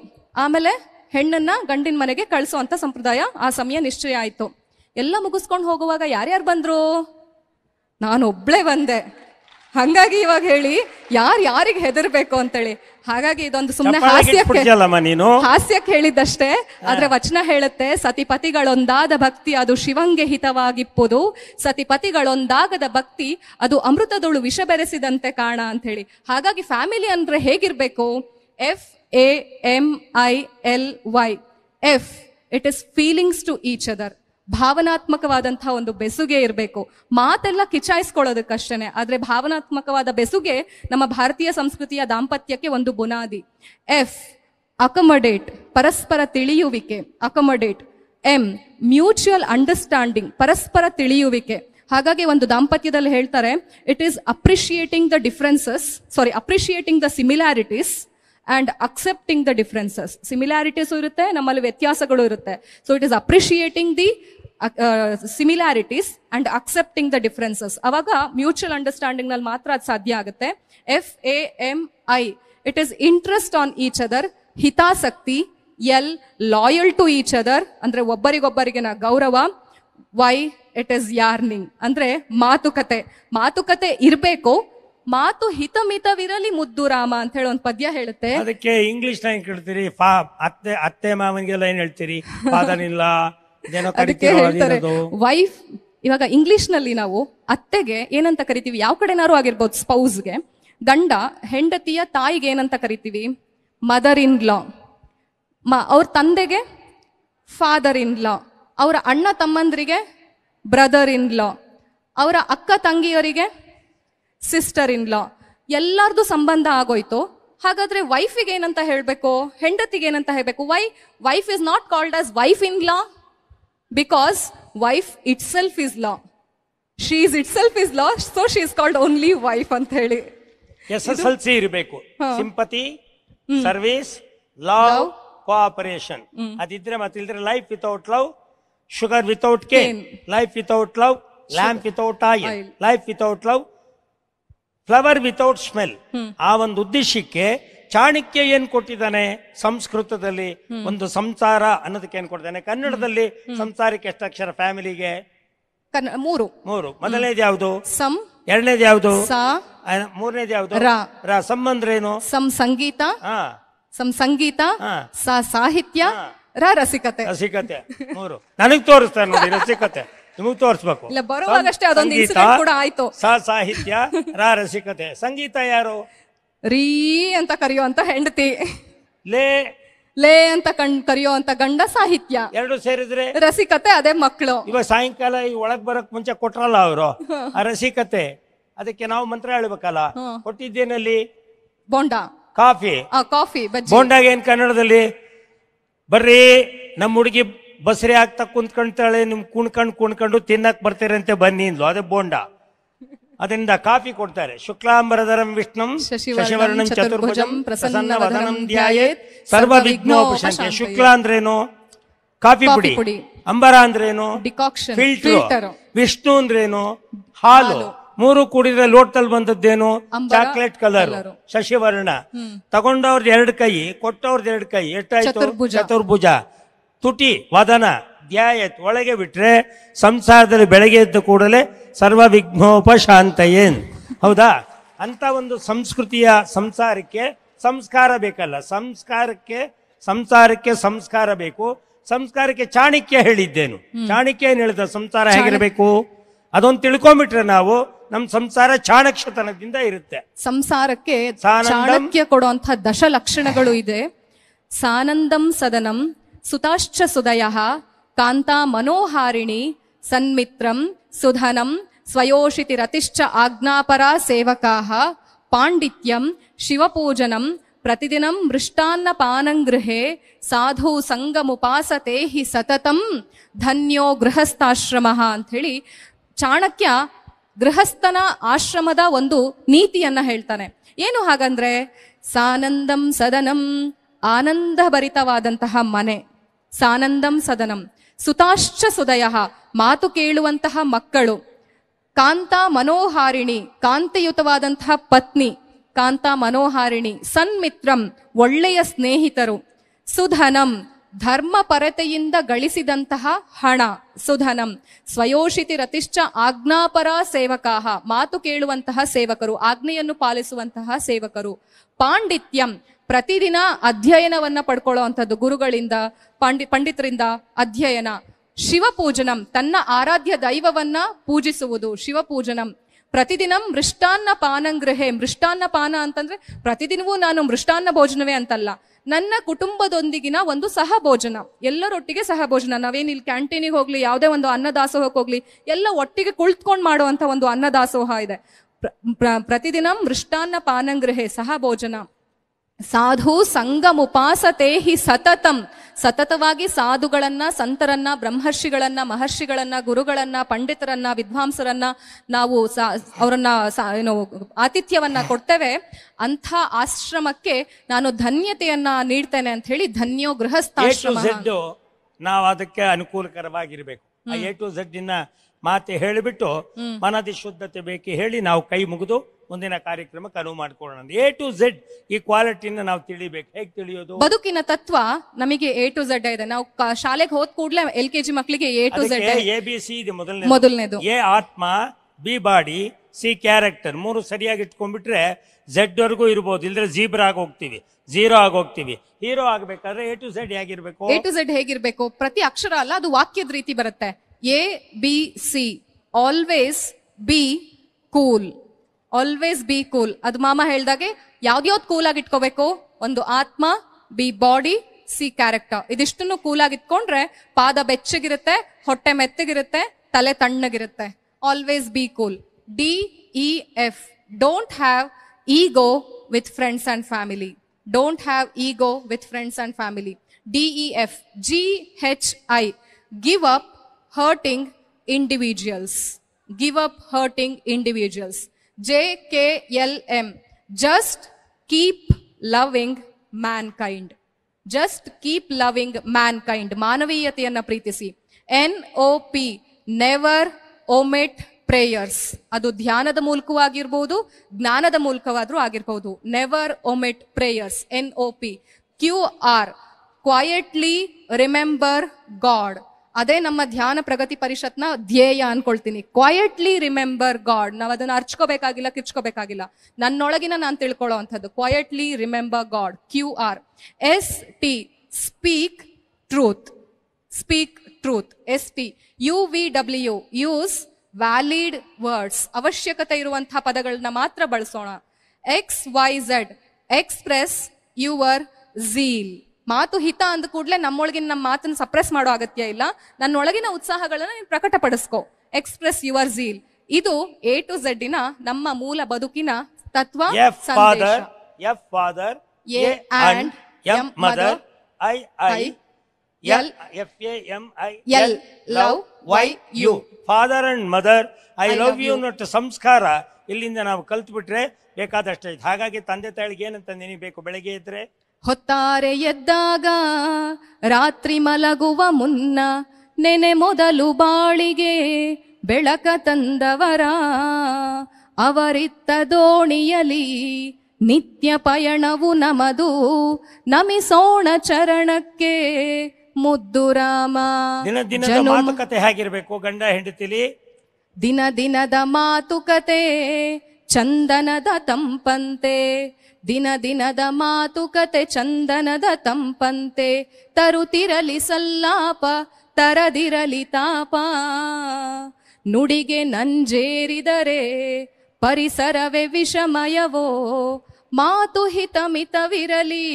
ಆಮೇಲೆ ಹೆಣ್ಣನ್ನ ಗಂಡಿನ ಮನೆಗೆ ಕಳಿಸೋ ಸಂಪ್ರದಾಯ ಆ ಸಮಯ ನಿಶ್ಚಯ ಆಯಿತು ಎಲ್ಲ ಮುಗಿಸ್ಕೊಂಡು ಹೋಗುವಾಗ ಯಾರ್ಯಾರು ಬಂದ್ರು ನಾನೊಬ್ಳೆ ಬಂದೆ ಹಂಗಾಗಿ ಇವಾಗ ಹೇಳಿ ಯಾರು ಯಾರಿಗೆ ಹೆದರ್ಬೇಕು ಅಂತೇಳಿ ಹಾಗಾಗಿ ಇದೊಂದು ಸುಮ್ಮನೆ ಹಾಸ್ಯ ಹಾಸ್ಯಕ್ಕೆ ನೀನು? ಹಾಸ್ಯಕ್ಕೆ ಹೇಳಿದ್ದಷ್ಟೇ ಆದ್ರೆ ವಚನ ಹೇಳುತ್ತೆ ಸತಿಪತಿಗಳೊಂದಾದ ಭಕ್ತಿ ಅದು ಶಿವಂಗೆ ಹಿತವಾಗಿಪ್ಪುದು ಸತಿಪತಿಗಳೊಂದಾಗದ ಭಕ್ತಿ ಅದು ಅಮೃತದೊಳು ವಿಷ ಬೆರೆಸಿದಂತೆ ಕಾಣ ಅಂತ ಹೇಳಿ ಹಾಗಾಗಿ ಫ್ಯಾಮಿಲಿ ಅಂದ್ರೆ ಹೇಗಿರ್ಬೇಕು F A M I L Y F it is feelings to each other ಭಾವನಾತ್ಮಕವಾದಂತಹ ಒಂದು ಬೆಸುಗೆ ಇರಬೇಕು ಮಾತೆಲ್ಲ ಕಿಚಾಯಿಸ್ಕೊಳ್ಳೋದಕ್ಕಷ್ಟೇ ಆದರೆ ಭಾವನಾತ್ಮಕವಾದ ಬೆಸುಗೆ ನಮ್ಮ ಭಾರತೀಯ ಸಂಸ್ಕೃತಿಯ ದಾಂಪತ್ಯಕ್ಕೆ ಒಂದು ಬುನಾದಿ ಎಫ್ ಅಕಮಡೇಟ್ ಪರಸ್ಪರ ತಿಳಿಯುವಿಕೆ ಅಕಮಡೇಟ್ ಎಂ ಮ್ಯೂಚುವಲ್ ಅಂಡರ್ಸ್ಟ್ಯಾಂಡಿಂಗ್ ಪರಸ್ಪರ ತಿಳಿಯುವಿಕೆ ಹಾಗಾಗಿ ಒಂದು ದಾಂಪತ್ಯದಲ್ಲಿ ಹೇಳ್ತಾರೆ it is appreciating the differences sorry appreciating the similarities and accepting the differences similarities ಇರುತ್ತೆ ನಮ್ಮಲ್ಲಿ ವ್ಯತ್ಯಾಸಗಳು ಇರುತ್ತೆ so it is appreciating the similarities and accepting the differences ಅವಾಗ ಮ್ಯೂಚುವಲ್ ಅಂಡರ್ಸ್ಟ್ಯಾಂಡಿಂಗ್ ನಲ್ಲಿ ಮಾತ್ರ ಅದು ಸಾಧ್ಯ ಆಗುತ್ತೆ F A M I it is interest on each other ಹಿತಾಸಕ್ತಿ L loyal to each other ಅಂದ್ರೆ ಒಬ್ಬರಿಗೊಬ್ಬರಿಗಿನ ಗೌರವ ವೈ ಇಟ್ ಇಸ್ ಯಾರ್ನಿಂಗ್ ಅಂದ್ರೆ ಮಾತುಕತೆ ಮಾತುಕತೆ ಇರಬೇಕು ಮಾತು ಹಿತಮಿತವಿರಲಿ ಮುದ್ದು ರಾಮ ಅಂತ ಹೇಳಿ ಒಂದು ಪದ್ಯ ಹೇಳುತ್ತೆ ಅದಕ್ಕೆ ಇಂಗ್ಲಿಷ್ ನ ಕೇಳ್ತೀರಿ ಅತ್ತೆ ಅತ್ತೆ ಮಾವನಿಗೆಲ್ಲ ಏನ್ ಹೇಳ್ತೀರಿ ಫಾದರ್ ಇಲ್ಲ ಅದಕ್ಕೆ ಹೇಳ್ತಾರೆ ವೈಫ್ ಇವಾಗ ಇಂಗ್ಲಿಷ್ ನಲ್ಲಿ ನಾವು ಅತ್ತೆಗೆ ಏನಂತ ಕರಿತೀವಿ ಯಾವ ಕಡೆನಾರು ಆಗಿರ್ಬೋದು ಸ್ಪೌಸ್ಗೆ ಗಂಡ ಹೆಂಡತಿಯ ತಾಯಿಗೆ ಏನಂತ ಕರಿತೀವಿ ಮದರ್ ಇನ್ ಲಾ ಮ ಅವ್ರ ತಂದೆಗೆ ಫಾದರ್ ಇನ್ ಲಾ ಅವರ ಅಣ್ಣ ತಮ್ಮಂದ್ರಿಗೆ ಬ್ರದರ್ ಇನ್ ಲಾ ಅವರ ಅಕ್ಕ ತಂಗಿಯವರಿಗೆ ಸಿಸ್ಟರ್ ಇನ್ ಲಾ ಎಲ್ಲರದು ಸಂಬಂಧ ಆಗೋಯ್ತು ಹಾಗಾದ್ರೆ ವೈಫಿಗೆ ಏನಂತ ಹೇಳಬೇಕು ಹೆಂಡತಿಗೆ ಏನಂತ ಹೇಳಬೇಕು Y wife is not called as wife in law because wife itself is law. She is itself is law, so she is called ಅಂತ ಹೇಳಿ ಎಸ್ ಎಸ್ ಎಲ್ ಸಿ ಇರಬೇಕು ಸಿಂಪತಿ ಸರ್ವಿಸ್ ಲವ್ ಕೋಆಪರೇಷನ್ ಅದಿದ್ರೆ ಮತ್ತಿಲ್ದ್ರೆ life without love sugar without cane life without love lamp without oil life without love flower without smell ಆ ಒಂದು ಉದ್ದೇಶಕ್ಕೆ ಚಾಣಕ್ಯ ಏನ್ ಕೊಟ್ಟಿದ್ದಾನೆ ಸಂಸ್ಕೃತದಲ್ಲಿ ಒಂದು ಸಂಸಾರ ಅನ್ನೋದಕ್ಕೆ ಏನ್ ಕೊಡ್ತಾನೆ ಕನ್ನಡದಲ್ಲಿ ಸಂಸಾರಕ್ಕೆ ಎಷ್ಟಕ್ಷರ ಫ್ಯಾಮಿಲಿಗೆ ಮೂರು ಮೂರು ಮೊದಲನೇದು ಯಾವುದು ಸಂ ಎರಡನೇದು ಯಾವುದು ಮೂರನೇದು ಯಾವುದು ರ ಅಂದ್ರೆ ಏನು ಸಂ ಸಂಗೀತ ಸಂ ಸಂಗೀತ ಸಾಹಿತ್ಯ ರ ರಸಿಕತೆ ರಸಿಕತೆ ಮೂರು ನನಗ್ ತೋರಿಸ್ತಾರೆ ನೋಡಿ ರಸಿಕತೆ ನಿಮಗ್ ತೋರಿಸ್ಬೇಕು ಬರುವಾಗಷ್ಟೇ ಅದೊಂದು ಆಯ್ತು ಸಾ ಸಾಹಿತ್ಯ ರ ರಸಿಕತೆ ಸಂಗೀತ ಯಾರು ರೀ ಅಂತ ಕರೆಯುವಂತ ಹೆಂಡತಿ ಲೇ ಲೇ ಅಂತ ಕಣ್ ಕರೆಯುವಂತ ಗಂಡ ಸಾಹಿತ್ಯ ಎರಡು ಸೇರಿದ್ರೆ ರಸಿಕತೆ ಅದೇ ಮಕ್ಕಳು ಇವಾಗ ಸಾಯಂಕಾಲ ಈ ಒಳಗ್ ಬರಕ್ ಮುಂಚೆ ಕೊಟ್ರಲ್ಲ ಅವರು ಆ ರಸಿಕತೆ ಅದಕ್ಕೆ ನಾವು ಮಂತ್ರ ಹೇಳ್ಬೇಕಲ್ಲ ಕೊಟ್ಟಿದ್ದೇನಲ್ಲಿ ಬೋಂಡ ಕಾಫಿ ಕಾಫಿ ಬೋಂಡಾಗ ಏನ್ ಕನ್ನಡದಲ್ಲಿ ಬರ್ರಿ ನಮ್ಮ ಹುಡುಗಿ ಬಸ್ರಿ ಆಗ್ತಾ ಕುಂತ್ಕೊಂತಾಳೆ ನಿಮ್ ಕುಣ್ಕಂಡ್ ಕುಣ್ಕೊಂಡು ತಿನ್ನಕ್ ಬರ್ತೀರಂತೆ ಬನ್ನಿ ಅಂದ್ಲು ಅದೇ ಬೋಂಡ ಅದರಿಂದ ಕಾಫಿ ಕೊಡ್ತಾರೆ ಶುಕ್ಲಾಂಬರಧರಂ ವಿಷ್ಣು ಶಶಿವರ್ಣಂ ಚತುರ್ಭುಜಂ ಪ್ರಸನ್ನ ವದನಂ ಧ್ಯಾಯೇತ್ ಸರ್ವ ವಿಘ್ನೋಪಶಾಂತಿ ಶುಕ್ಲ ಅಂದ್ರೇನು ಕಾಫಿ ಪುಡಿ ಅಂಬರ ಅಂದ್ರೇನು ಫಿಲ್ಟರ್ ವಿಷ್ಣು ಅಂದ್ರೇನು ಹಾಲು ಮೂರು ಕೂಡಿದ್ರೆ ಲೋಟದಲ್ಲಿ ಬಂದದ್ದೇನು ಚಾಕ್ಲೇಟ್ ಕಲರ್ ಶಶಿವರ್ಣ ತಗೊಂಡವ್ರದ್ದು ಎರಡು ಕೈ ಕೊಟ್ಟವ್ರದ್ದು ಎರಡು ಕೈ ಎಷ್ಟಾಯ್ತು ಚತುರ್ಭುಜ ತುಟಿ ವದನ ಧ್ಯಾಯತ್ ಒಳಗೆ ಬಿಟ್ರೆ ಸಂಸಾರದಲ್ಲಿ ಬೆಳಗ್ಗೆ ಎದ್ದು ಕೂಡಲೇ ಸರ್ವ ವಿಘ್ನೋಪಶಾಂತಯೇನ್ ಹೌದಾ ಅಂತ ಒಂದು ಸಂಸ್ಕೃತಿಯ ಸಂಸಾರಕ್ಕೆ ಸಂಸ್ಕಾರ ಬೇಕಲ್ಲ ಸಂಸ್ಕಾರಕ್ಕೆ ಸಂಸಾರಕ್ಕೆ ಸಂಸ್ಕಾರ ಬೇಕು ಸಂಸ್ಕಾರಕ್ಕೆ ಚಾಣಕ್ಯ ಹೇಳಿದ್ದೇನು ಚಾಣಕ್ಯ ಏನ್ ಹೇಳಿದ ಸಂಸಾರ ಹೇಗಿರಬೇಕು ಅದೊಂದು ತಿಳ್ಕೊಂಡ್ಬಿಟ್ರೆ ನಾವು ನಮ್ ಸಂಸಾರ ಚಾಣಕ್ಷತನದಿಂದ ಇರುತ್ತೆ ಸಂಸಾರಕ್ಕೆ ಚಾಣಕ್ಯ ಕೊಡುವಂತ ದಶ ಲಕ್ಷಣಗಳು ಇದೆ ಸಾನಂದಂ ಸದನಂ ಸುತಾಶ್ಚ ಸುದಯ ಕಾಂತಾ ಮನೋಹಾರಿಣಿ ಸನ್ಮಿತ್ರಂ ಸುಧನಂ ಸ್ವಯೋಷಿತಿರತಿಶ್ಚ ಆಜ್ಞಾಪರ ಸೇವಕಾಹ ಪಾಂಡಿತ್ಯಂ ಶಿವಪೂಜನಂ ಪ್ರತಿದಿನಂ ಮೃಷ್ಟಾನ್ನ ಪಾನಂಗೃಹೆ ಸಾಧು ಸಂಗಮುಪಾಸತೆ ಹಿ ಸತತಂ ಧನ್ಯೋ ಗೃಹಸ್ಥಾಶ್ರಮ ಅಂತ ಹೇಳಿ ಚಾಣಕ್ಯ ಗೃಹಸ್ಥನ ಆಶ್ರಮದ ಒಂದು ನೀತಿಯನ್ನ ಹೇಳ್ತಾನೆ ಏನು ಹಾಗಂದ್ರೆ ಸಾನಂದಂ ಸದನಂ ಆನಂದಭರಿತವಾದಂತಹ ಮನೆ ಸಾನಂದಂ ಸದನಂ ಸುತಾಶ್ಚ ಸುದಯ ಮಾತು ಕೇಳುವಂತಹ ಮಕ್ಕಳು ಕಾಂತ ಮನೋಹಾರಿಣಿ ಕಾಂತಿಯುತವಾದಂತಹ ಪತ್ನಿ ಕಾಂತ ಮನೋಹಾರಿಣಿ ಸನ್ಮಿತ್ರಂ ಒಳ್ಳೆಯ ಸ್ನೇಹಿತರು ಸುಧನಂ ಧರ್ಮ ಪರತೆಯಿಂದ ಗಳಿಸಿದಂತಹ ಹಣ ಸುಧನಂ ಸ್ವಯೋಷಿತಿ ರತಿಶ್ಚ ಆಜ್ಞಾಪರ ಸೇವಕಾಹ ಮಾತು ಕೇಳುವಂತಹ ಸೇವಕರು ಆಜ್ಞೆಯನ್ನು ಪಾಲಿಸುವಂತಹ ಸೇವಕರು ಪಾಂಡಿತ್ಯಂ ಪ್ರತಿದಿನ ಅಧ್ಯಯನವನ್ನ ಪಡ್ಕೊಳ್ಳುವಂಥದ್ದು ಗುರುಗಳಿಂದ ಪಾಂಡಿ ಪಂಡಿತರಿಂದ ಅಧ್ಯಯನ ಶಿವಪೂಜನಂ ತನ್ನ ಆರಾಧ್ಯ ದೈವವನ್ನ ಪೂಜಿಸುವುದು ಶಿವಪೂಜನಂ ಪ್ರತಿದಿನಂ ಮೃಷ್ಟಾನ್ನ ಪಾನಂಗೃಹೆ ಮೃಷ್ಟಾನ್ನ ಪಾನ ಅಂತಂದ್ರೆ ಪ್ರತಿದಿನವೂ ನಾನು ಮೃಷ್ಟಾನ್ನ ಭೋಜನವೇ ಅಂತಲ್ಲ ನನ್ನ ಕುಟುಂಬದೊಂದಿಗಿನ ಒಂದು ಸಹ ಭೋಜನ ಎಲ್ಲರೊಟ್ಟಿಗೆ ಸಹ ಭೋಜನ ನಾವೇನು ಇಲ್ಲಿ ಕ್ಯಾಂಟೀನಿಗೆ ಹೋಗ್ಲಿ ಯಾವುದೇ ಒಂದು ಅನ್ನದಾಸೋಹಕ್ಕೆ ಹೋಗ್ಲಿ ಎಲ್ಲ ಒಟ್ಟಿಗೆ ಕುಳಿತುಕೊಂಡು ಮಾಡುವಂತ ಒಂದು ಅನ್ನದಾಸೋಹ ಇದೆ ಪ್ರತಿದಿನಂ ಮೃಷ್ಟಾನ್ನ ಪಾನಂಗೃಹೆ ಸಹ ಭೋಜನ ಸಾಧು ಉಪಾಸತೆ ಹಿ ಸತತಂ ಸತತವಾಗಿ ಸಾಧುಗಳನ್ನ ಸಂತರನ್ನ ಬ್ರಹ್ಮರ್ಷಿಗಳನ್ನ ಮಹರ್ಷಿಗಳನ್ನ ಗುರುಗಳನ್ನ ಪಂಡಿತರನ್ನ ವಿದ್ವಾಂಸರನ್ನ ನಾವು ಅವರನ್ನ ಏನು ಆತಿಥ್ಯವನ್ನ ಕೊಡ್ತೇವೆ ಅಂಥ ಆಶ್ರಮಕ್ಕೆ ನಾನು ಧನ್ಯತೆಯನ್ನ ನೀಡ್ತೇನೆ ಅಂತ ಹೇಳಿ ಧನ್ಯೋ ಗೃಹಸ್ಥಾಶ್ರಮ ನಾವು ಅದಕ್ಕೆ ಅನುಕೂಲಕರವಾಗಿರ್ಬೇಕು ಎ ಟು ಝಡ್ ಮಾತೆ ಹೇಳಿಬಿಟ್ಟು ಮನದಿ ಶುದ್ಧತೆ ಬೇಕು ಹೇಳಿ ನಾವು ಕೈ ಮುಗಿದು ಮುಂದಿನ ಕಾರ್ಯಕ್ರಮಕ್ಕೆ ಅನುವು ಮಾಡಿಕೊಡೋಣ ಎ ಟು ಝೆಡ್ ಈ ಕ್ವಾಲಿಟಿನ ನಾವು ತಿಳಿಬೇಕು ಹೇಗೆ ತಿಳಿಯೋದು ಬದುಕಿನ ತತ್ವ ನಮಗೆ ಎ ಟು ಝೆಡ್ ಇದೆ ನಾವು ಶಾಲೆಗೆ ಹೋದ್ ಕೂಡಲೇ ಎಲ್ ಕೆ ಜಿ ಮಕ್ಕಳಿಗೆ A to Z A B C ಇದೆ ಮೊದಲನೇ ಮೊದಲನೇದು ಎ ಆತ್ಮ ಬಿ ಬಾಡಿ ಸಿ ಕ್ಯಾರೆಕ್ಟರ್ ಮೂರು ಸರಿಯಾಗಿ ಇಟ್ಕೊಂಡ್ಬಿಟ್ರೆ ಝೆಡ್ ವರ್ಗೂ ಇರ್ಬೋದು ಇಲ್ದ್ರೆ ಜೀಬ್ರಾ ಆಗಿ ಹೋಗ್ತೀವಿ ಜೀರೋ ಆಗಿ ಹೋಗ್ತೀವಿ ಹೀರೋ ಆಗ್ಬೇಕಾದ್ರೆ ಎ ಟು ಝೆಡ್ ಹೇಗಿರ್ಬೇಕು ಎ ಟು ಝೆಡ್ ಹೇಗಿರ್ಬೇಕು ಪ್ರತಿ ಅಕ್ಷರ ಅಲ್ಲ ಅದು ವಾಕ್ಯದ ರೀತಿ ಬರುತ್ತೆ A B C always be cool always be cool ಅದು ಮಾಮ ಹೇಳ್ದಾಗೆ ಯಾವ್ದ್ಯಾವ್ದು ಕೂಲ್ ಆಗಿ ಇಟ್ಕೋಬೇಕು ಒಂದು ಆತ್ಮ ಬಿ ಬಾಡಿ ಸಿ ಕ್ಯಾರೆಕ್ಟರ್ ಇದಿಷ್ಟನ್ನು ಕೂಲ್ ಆಗಿ ಇಟ್ಕೊಂಡ್ರೆ ಪಾದ ಬೆಚ್ಚಗಿರುತ್ತೆ ಹೊಟ್ಟೆ ಮೆತ್ತಗಿರುತ್ತೆ ತಲೆ ತಣ್ಣಗಿರುತ್ತೆ always be cool D E F don't have ego with friends and family don't have ego with friends and family D E F G H I give up hurting individuals give up hurting individuals J K L M just keep loving mankind just keep loving mankind ಮಾನವೀಯತೆಯನ್ನು ಪ್ರೀತಿಸಿ N O P never omit prayers ಅದು ಧ್ಯಾನದ ಮೂಲಕವೂ ಆಗಿರ್ಬೋದು ಜ್ಞಾನದ ಮೂಲಕವಾದರೂ ಆಗಿರ್ಬೋದು never omit prayers N O P Q R quietly remember God ಅದೇ ನಮ್ಮ ಧ್ಯಾನ ಪ್ರಗತಿ ಪರಿಷತ್ನ ಧ್ಯೇಯ ಅನ್ಕೊಳ್ತೀನಿ ಕ್ವಾಯಟ್ಲಿ ರಿಮೆಂಬರ್ ಗಾಡ್ ನಾವು ಅದನ್ನ ಅರ್ಚ್ಕೋಬೇಕಾಗಿಲ್ಲ ಕಿಚ್ಕೋಬೇಕಾಗಿಲ್ಲ ನನ್ನೊಳಗಿನ ನಾನು ತಿಳ್ಕೊಳ್ಳೋ ಅಂಥದ್ದು quietly remember God Q R S T speak truth speak truth S T U V W use valid words ಅವಶ್ಯಕತೆ ಇರುವಂತಹ ಪದಗಳನ್ನ ಮಾತ್ರ ಬಳಸೋಣ X Y Z express your zeal ಮಾತು ಹಿತ ಅಂದ ಕೂಡಲೇ ನಮ್ಮೊಳಗಿನ ನಮ್ಮ ಮಾತನ್ನು ಸಪ್ರೆಸ್ ಮಾಡೋ ಅಗತ್ಯ ಇಲ್ಲ ನನ್ನೊಳಗಿನ ಉತ್ಸಾಹಗಳನ್ನು ನೀನು ಪ್ರಕಟಪಡಿಸ್ಕೋ ಎಕ್ಸ್ಪ್ರೆಸ್ ಯುವರ್ ಝೀಲ್ ಇದು ಎ ಟು ಇನ ನಮ್ಮ ಮೂಲ ಬದುಕಿನ ತತ್ವ F father A and mother I I L A M I L love Y you father and mother I love you ಸಂಸ್ಕಾರ ಇಲ್ಲಿಂದ ನಾವು ಕಲ್ತ್ಬಿಟ್ರೆ ಬೇಕಾದಷ್ಟೇ ಹಾಗಾಗಿ ತಂದೆ ತಾಯಿಗೆ ಏನಂತ ನೆನಿಬೇಕು ಬೆಳಗ್ಗೆ ಇದ್ರೆ ಹೊತ್ತಾರೆ ಎದ್ದಾಗ ರಾತ್ರಿ ಮಲಗುವ ಮುನ್ನ ನೆನೆ ಮೊದಲು ಬಾಳಿಗೆ ಬೆಳಕ ತಂದವರ ಅವರಿತ್ತ ದೋಣಿಯಲಿ ನಿತ್ಯ ಪಯಣವು ನಮದು ನಮಿಸೋಣ ಚರಣಕ್ಕೆ ಮುದ್ದು ರಾಮ ದಿನ ದಿನದ ಮಾತುಕತೆ ಗಂಡ ಹೆಂಡತಿಲಿ ದಿನ ದಿನದ ಮಾತುಕತೆ ಚಂದನದ ತಂಪಂತೆ ದಿನ ದಿನದ ಮಾತುಕತೆ ಚಂದನದ ತಂಪಂತೆ ತರುತಿರಲಿ ಸಲ್ಲಾಪ ತರದಿರಲಿ ತಾಪ ನುಡಿಗೆ ನಂಜೇರಿದರೆ ಪರಿಸರವೇ ವಿಷಮಯವೋ ಮಾತು ಹಿತಮಿತವಿರಲಿ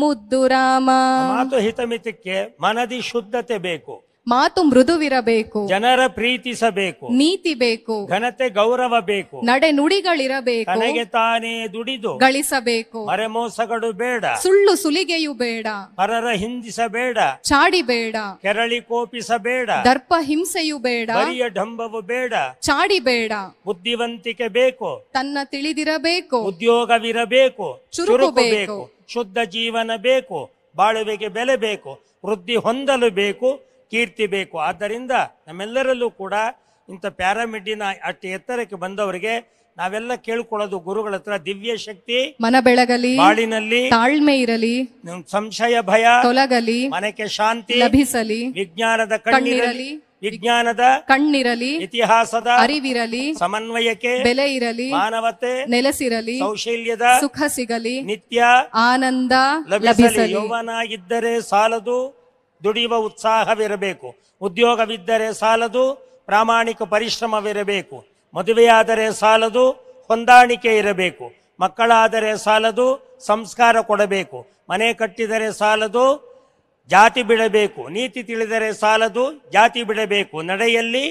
ಮುದ್ದು ರಾಮ ಮಾತು ಹಿತಮಿತಕ್ಕೆ ಮನದಿ ಶುದ್ಧತೆ ಬೇಕು ಮಾತು ಮೃದುವಿರಬೇಕು ಜನರ ಪ್ರೀತಿಸಬೇಕು ನೀತಿ ಬೇಕು ಘನತೆ ಗೌರವ ಬೇಕು ನಡೆ ನುಡಿಗಳಿರಬೇಕು ನನಗೆ ತಾನೇ ದುಡಿದು ಗಳಿಸಬೇಕು ಮರೆಮೋಸಗಳು ಬೇಡ ಸುಳ್ಳು ಸುಲಿಗೆಯು ಬೇಡ ಪರರ ಹಿಂದಿಸಬೇಡ ಚಾಡಿ ಬೇಡ ಕೆರಳಿ ಕೋಪಿಸಬೇಡ ದರ್ಪ ಹಿಂಸೆಯು ಬೇಡ ಬರಿಯ ಡಂಬವು ಬೇಡ ಚಾಡಿ ಬೇಡ ಬುದ್ಧಿವಂತಿಕೆ ಬೇಕು ತನ್ನ ತಿಳಿದಿರಬೇಕು ಉದ್ಯೋಗವಿರಬೇಕು ಚುರುಕು ಬೇಕು ಶುದ್ಧ ಜೀವನ ಬೇಕು ಬಾಳುವೆಗೆ ಬೆಲೆ ಬೇಕು ವೃದ್ಧಿ ಹೊಂದಲು ಬೇಕು ಕೀರ್ತಿ ಬೇಕು ಆದ್ದರಿಂದ ನಮ್ಮೆಲ್ಲರಲ್ಲೂ ಕೂಡ ಇಂಥ ಪ್ಯಾರಾಮಿಡ್ಡಿನ ಅಷ್ಟು ಎತ್ತರಕ್ಕೆ ಬಂದವರಿಗೆ ನಾವೆಲ್ಲ ಕೇಳ್ಕೊಳ್ಳೋದು ಗುರುಗಳ ಹತ್ರ ದಿವ್ಯ ಶಕ್ತಿ ಮನ ಬೆಳಗಲಿ ಬಾಳಿನಲ್ಲಿ ತಾಳ್ಮೆ ಇರಲಿ ಸಂಶಯ ಭಯ ತೊಲಗಲಿ ಮನಕ್ಕೆ ಶಾಂತಿ ಲಭಿಸಲಿ ವಿಜ್ಞಾನದ ಕಣ್ಣಿರಲಿ ವಿಜ್ಞಾನದ ಕಣ್ಣಿರಲಿ ಇತಿಹಾಸದ ಅರಿವಿರಲಿ ಸಮನ್ವಯಕ್ಕೆ ಬೆಲೆ ಇರಲಿ ಮಾನವತೆ ನೆಲೆಸಿರಲಿ ಕೌಶಲ್ಯದ ಸುಖ ಸಿಗಲಿ ನಿತ್ಯ ಆನಂದ ಲಭಿಸಲಿ ಯೋವನಾಗಿದ್ದರೆ ಇದ್ದರೆ ಸಾಲದು ದುಡಿಯುವ ಉತ್ಸಾಹವಿರಬೇಕು ಉದ್ಯೋಗವಿದ್ದರೆ ಸಾಲದು ಪ್ರಾಮಾಣಿಕ ಪರಿಶ್ರಮವಿರಬೇಕು ಮದುವೆಯಾದರೆ ಸಾಲದು ಹೊಂದಾಣಿಕೆ ಇರಬೇಕು ಮಕ್ಕಳಾದರೆ ಸಾಲದು ಸಂಸ್ಕಾರ ಕೊಡಬೇಕು ಮನೆ ಕಟ್ಟಿದರೆ ಸಾಲದು ಜಾತಿ ಬಿಡಬೇಕು ನೀತಿ ತಿಳಿದರೆ ಸಾಲದು ಜಾತಿ ಬಿಡಬೇಕು ನಡೆಯಲ್ಲಿ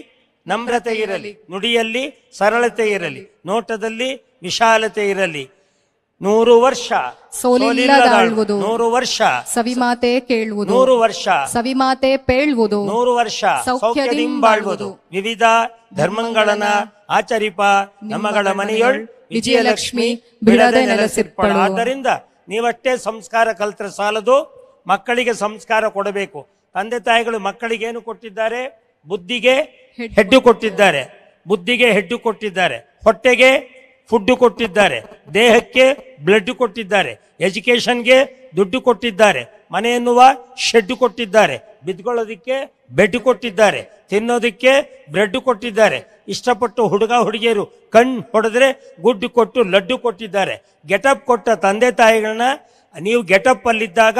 ನಮ್ರತೆ ಇರಲಿ ನುಡಿಯಲ್ಲಿ ಸರಳತೆ ಇರಲಿ ನೋಟದಲ್ಲಿ ವಿಶಾಲತೆ ಇರಲಿ ನೂರು ವರ್ಷ ಸೋಲಿಲ್ಲದಾಳುವುದು ನೂರು ವರ್ಷ ಸವಿಮಾತೆ ಕೇಳುವುದು ನೂರು ವರ್ಷ ಸವಿಮಾತೆ ಪೇಳುವುದು ನೂರು ವರ್ಷ ಸೌಖ್ಯದಿಂಬಾಳುವುದು ವಿವಿಧ ಧರ್ಮಗಳನ್ನ ಆಚರಿಪ ನಮ್ಮಗಳ ಮನೆಯೊಳ್ ವಿಜಯಲಕ್ಷ್ಮಿ ಬಿಡದೆ ನೆಲೆಸಿರ್ಪಳ ಆದ್ದರಿಂದ ನೀವಷ್ಟೇ ಸಂಸ್ಕಾರ ಕಲ್ತ್ರ ಸಾಲದು ಮಕ್ಕಳಿಗೆ ಸಂಸ್ಕಾರ ಕೊಡಬೇಕು ತಂದೆ ತಾಯಿಗಳು ಮಕ್ಕಳಿಗೆ ಏನು ಕೊಟ್ಟಿದ್ದಾರೆ ಬುದ್ಧಿಗೆ ಹೆಡ್ಡು ಕೊಟ್ಟಿದ್ದಾರೆ ಬುದ್ಧಿಗೆ ಹೆಡ್ಡು ಕೊಟ್ಟಿದ್ದಾರೆ ಹೊಟ್ಟೆಗೆ ಫುಡ್ ಕೊಟ್ಟಿದ್ದಾರೆ ದೇಹಕ್ಕೆ ಬ್ಲಡ್ ಕೊಟ್ಟಿದ್ದಾರೆ ಎಜುಕೇಶನ್ಗೆ ದುಡ್ಡು ಕೊಟ್ಟಿದ್ದಾರೆ ಮನೆ ಎನ್ನುವ ಶೆಡ್ ಕೊಟ್ಟಿದ್ದಾರೆ ಬಿದ್ಕೊಳ್ಳೋದಕ್ಕೆ ಬೆಡ್ ಕೊಟ್ಟಿದ್ದಾರೆ ತಿನ್ನೋದಕ್ಕೆ ಬ್ರೆಡ್ ಕೊಟ್ಟಿದ್ದಾರೆ ಇಷ್ಟಪಟ್ಟು ಹುಡುಗ ಹುಡುಗಿಯರು ಕಣ್ ಹೊಡೆದ್ರೆ ಗುಡ್ಡು ಕೊಟ್ಟು ಲಡ್ಡು ಕೊಟ್ಟಿದ್ದಾರೆ ಗೆಟಪ್ ಕೊಟ್ಟ ತಂದೆ ತಾಯಿಗಳನ್ನ ನೀವು ಗೆಟಪ್ ಅಲ್ಲಿದ್ದಾಗ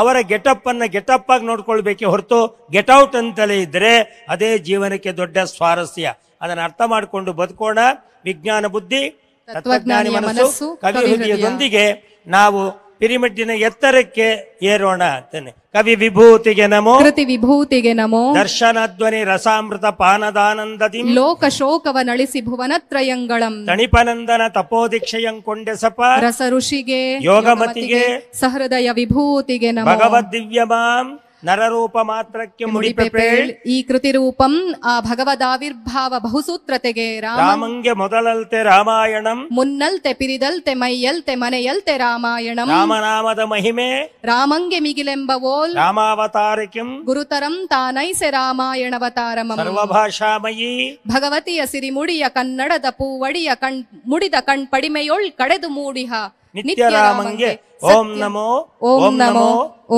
ಅವರ ಗೆಟಪ್ ಅನ್ನ ಗೆಟಪ್ ಆಗಿ ನೋಡ್ಕೊಳ್ಬೇಕೆ ಹೊರತು ಗೆಟೌಟ್ ಅಂತಲೇ ಇದ್ರೆ ಅದೇ ಜೀವನಕ್ಕೆ ದೊಡ್ಡ ಸ್ವಾರಸ್ಯ ಅದನ್ನು ಅರ್ಥ ಮಾಡಿಕೊಂಡು ಬದುಕೋಣ ವಿಜ್ಞಾನ ಬುದ್ಧಿ ತತ್ವಜ್ಞಾನಿ ಮನಸ್ಸು ಕವಿ ಹೃದಯದೊಂದಿಗೆ ನಾವು ಪಿರಿಮಿಡ್ಡಿನ ಎತ್ತರಕ್ಕೆ ಏರೋಣ ಅಂತಾನೆ ಕವಿ ವಿಭೂತಿಗೆ ನಮೋ ಕೃತಿ ವಿಭೂತಿಗೆ ನಮೋ ದರ್ಶನ ಧ್ವನಿ ರಸಾಮೃತ ಪಾನದಾನಂದ ಲೋಕ ಶೋಕವ ನಳಿಸಿ ಭುವನತ್ರಯಂಗಳಂ ತಣಿಪನಂದನ ತಪೋದೀಕ್ಷೆಯಂ ಸಪ ರಸ ಋಷಿಗೆ ಯೋಗಮತಿಗೆ ಸಹೃದಯ ವಿಭೂತಿಗೆ ನಮ ಭಗವದ್ ಮಾಂ ನರರೂಪ ಮಾತ್ರಕ್ಕೆ ಮುಡಿಪೆಪೇಳ್ ಈ ಕೃತಿ ರೂಪಂ ಆ ಆವಿರ್ಭಾವ ಬಹುಸೂತ್ರತೆಗೆ ರಾಮಂಗೆ ಮೊದಲಲ್ತೆ ರಾಮಾಯಣಂ ಮುನ್ನಲ್ತೆ ಪಿರಿದಲ್ತೆ ಮೈಯಲ್ತೆ ಮನೆಯಲ್ತೆ ರಾಮಾಯಣಂ ರಾಮನಾಮದ ಮಹಿಮೆ ರಾಮಂಗೆ ಮಿಗಿಲೆಂಬ ಓಲ್ ರಾಮಾವತಾರಿಕಂ ಗುರುತರಂ ತಾನೈಸೆ ರಾಮಾಯಣವತಾರ ಸರ್ವಭಾಷಾಮಯಿ ಭಗವತಿಯ ಮುಡಿಯ ಕನ್ನಡದ ಪೂವಡಿಯ ಕಣ್ ಮುಡಿದ ಕಣ್ ಪಡಿಮೆಯೊಳ್ ಕಡೆದು ಮೂಡಿಹ ನಿತ್ಯ ರಾಮಂಗೆ ಓಂ ನಮೋ ಓಂ ನಮೋ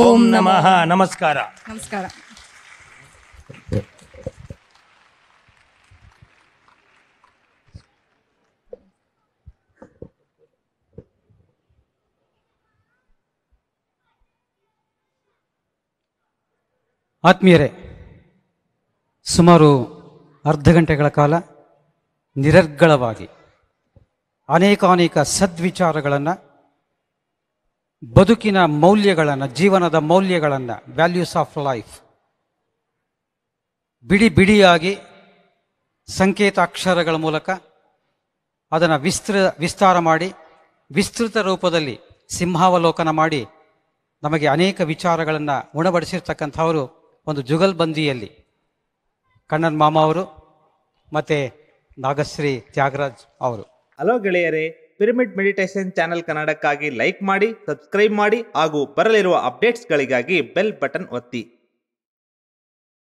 ಓಂ ನಮಃ ನಮಸ್ಕಾರ ನಮಸ್ಕಾರ ಆತ್ಮೀಯರೇ ಸುಮಾರು ಅರ್ಧ ಗಂಟೆಗಳ ಕಾಲ ನಿರರ್ಗಳವಾಗಿ ಅನೇಕಾನೇಕ ಸದ್ವಿಚಾರಗಳನ್ನು ಬದುಕಿನ ಮೌಲ್ಯಗಳನ್ನು ಜೀವನದ ಮೌಲ್ಯಗಳನ್ನು ವ್ಯಾಲ್ಯೂಸ್ ಆಫ್ ಲೈಫ್ ಬಿಡಿ ಬಿಡಿಯಾಗಿ ಸಂಕೇತ ಅಕ್ಷರಗಳ ಮೂಲಕ ಅದನ್ನು ವಿಸ್ತೃ ವಿಸ್ತಾರ ಮಾಡಿ ವಿಸ್ತೃತ ರೂಪದಲ್ಲಿ ಸಿಂಹಾವಲೋಕನ ಮಾಡಿ ನಮಗೆ ಅನೇಕ ವಿಚಾರಗಳನ್ನು ಉಣಬಡಿಸಿರ್ತಕ್ಕಂಥವರು ಒಂದು ಜುಗಲ್ಬಂದಿಯಲ್ಲಿ ಕಣ್ಣನ್ ಮಾಮ ಅವರು ಮತ್ತು ನಾಗಶ್ರೀ ತ್ಯಾಗರಾಜ್ ಅವರು ಹಲೋ ಗೆಳೆಯರೇ ಪಿರಮಿಡ್ ಮೆಡಿಟೇಷನ್ ಚಾನೆಲ್ ಕನ್ನಡಕ್ಕಾಗಿ ಲೈಕ್ ಮಾಡಿ ಸಬ್ಸ್ಕ್ರೈಬ್ ಮಾಡಿ ಹಾಗೂ ಬರಲಿರುವ ಅಪ್ಡೇಟ್ಸ್ಗಳಿಗಾಗಿ ಬೆಲ್ ಬಟನ್ ಒತ್ತಿ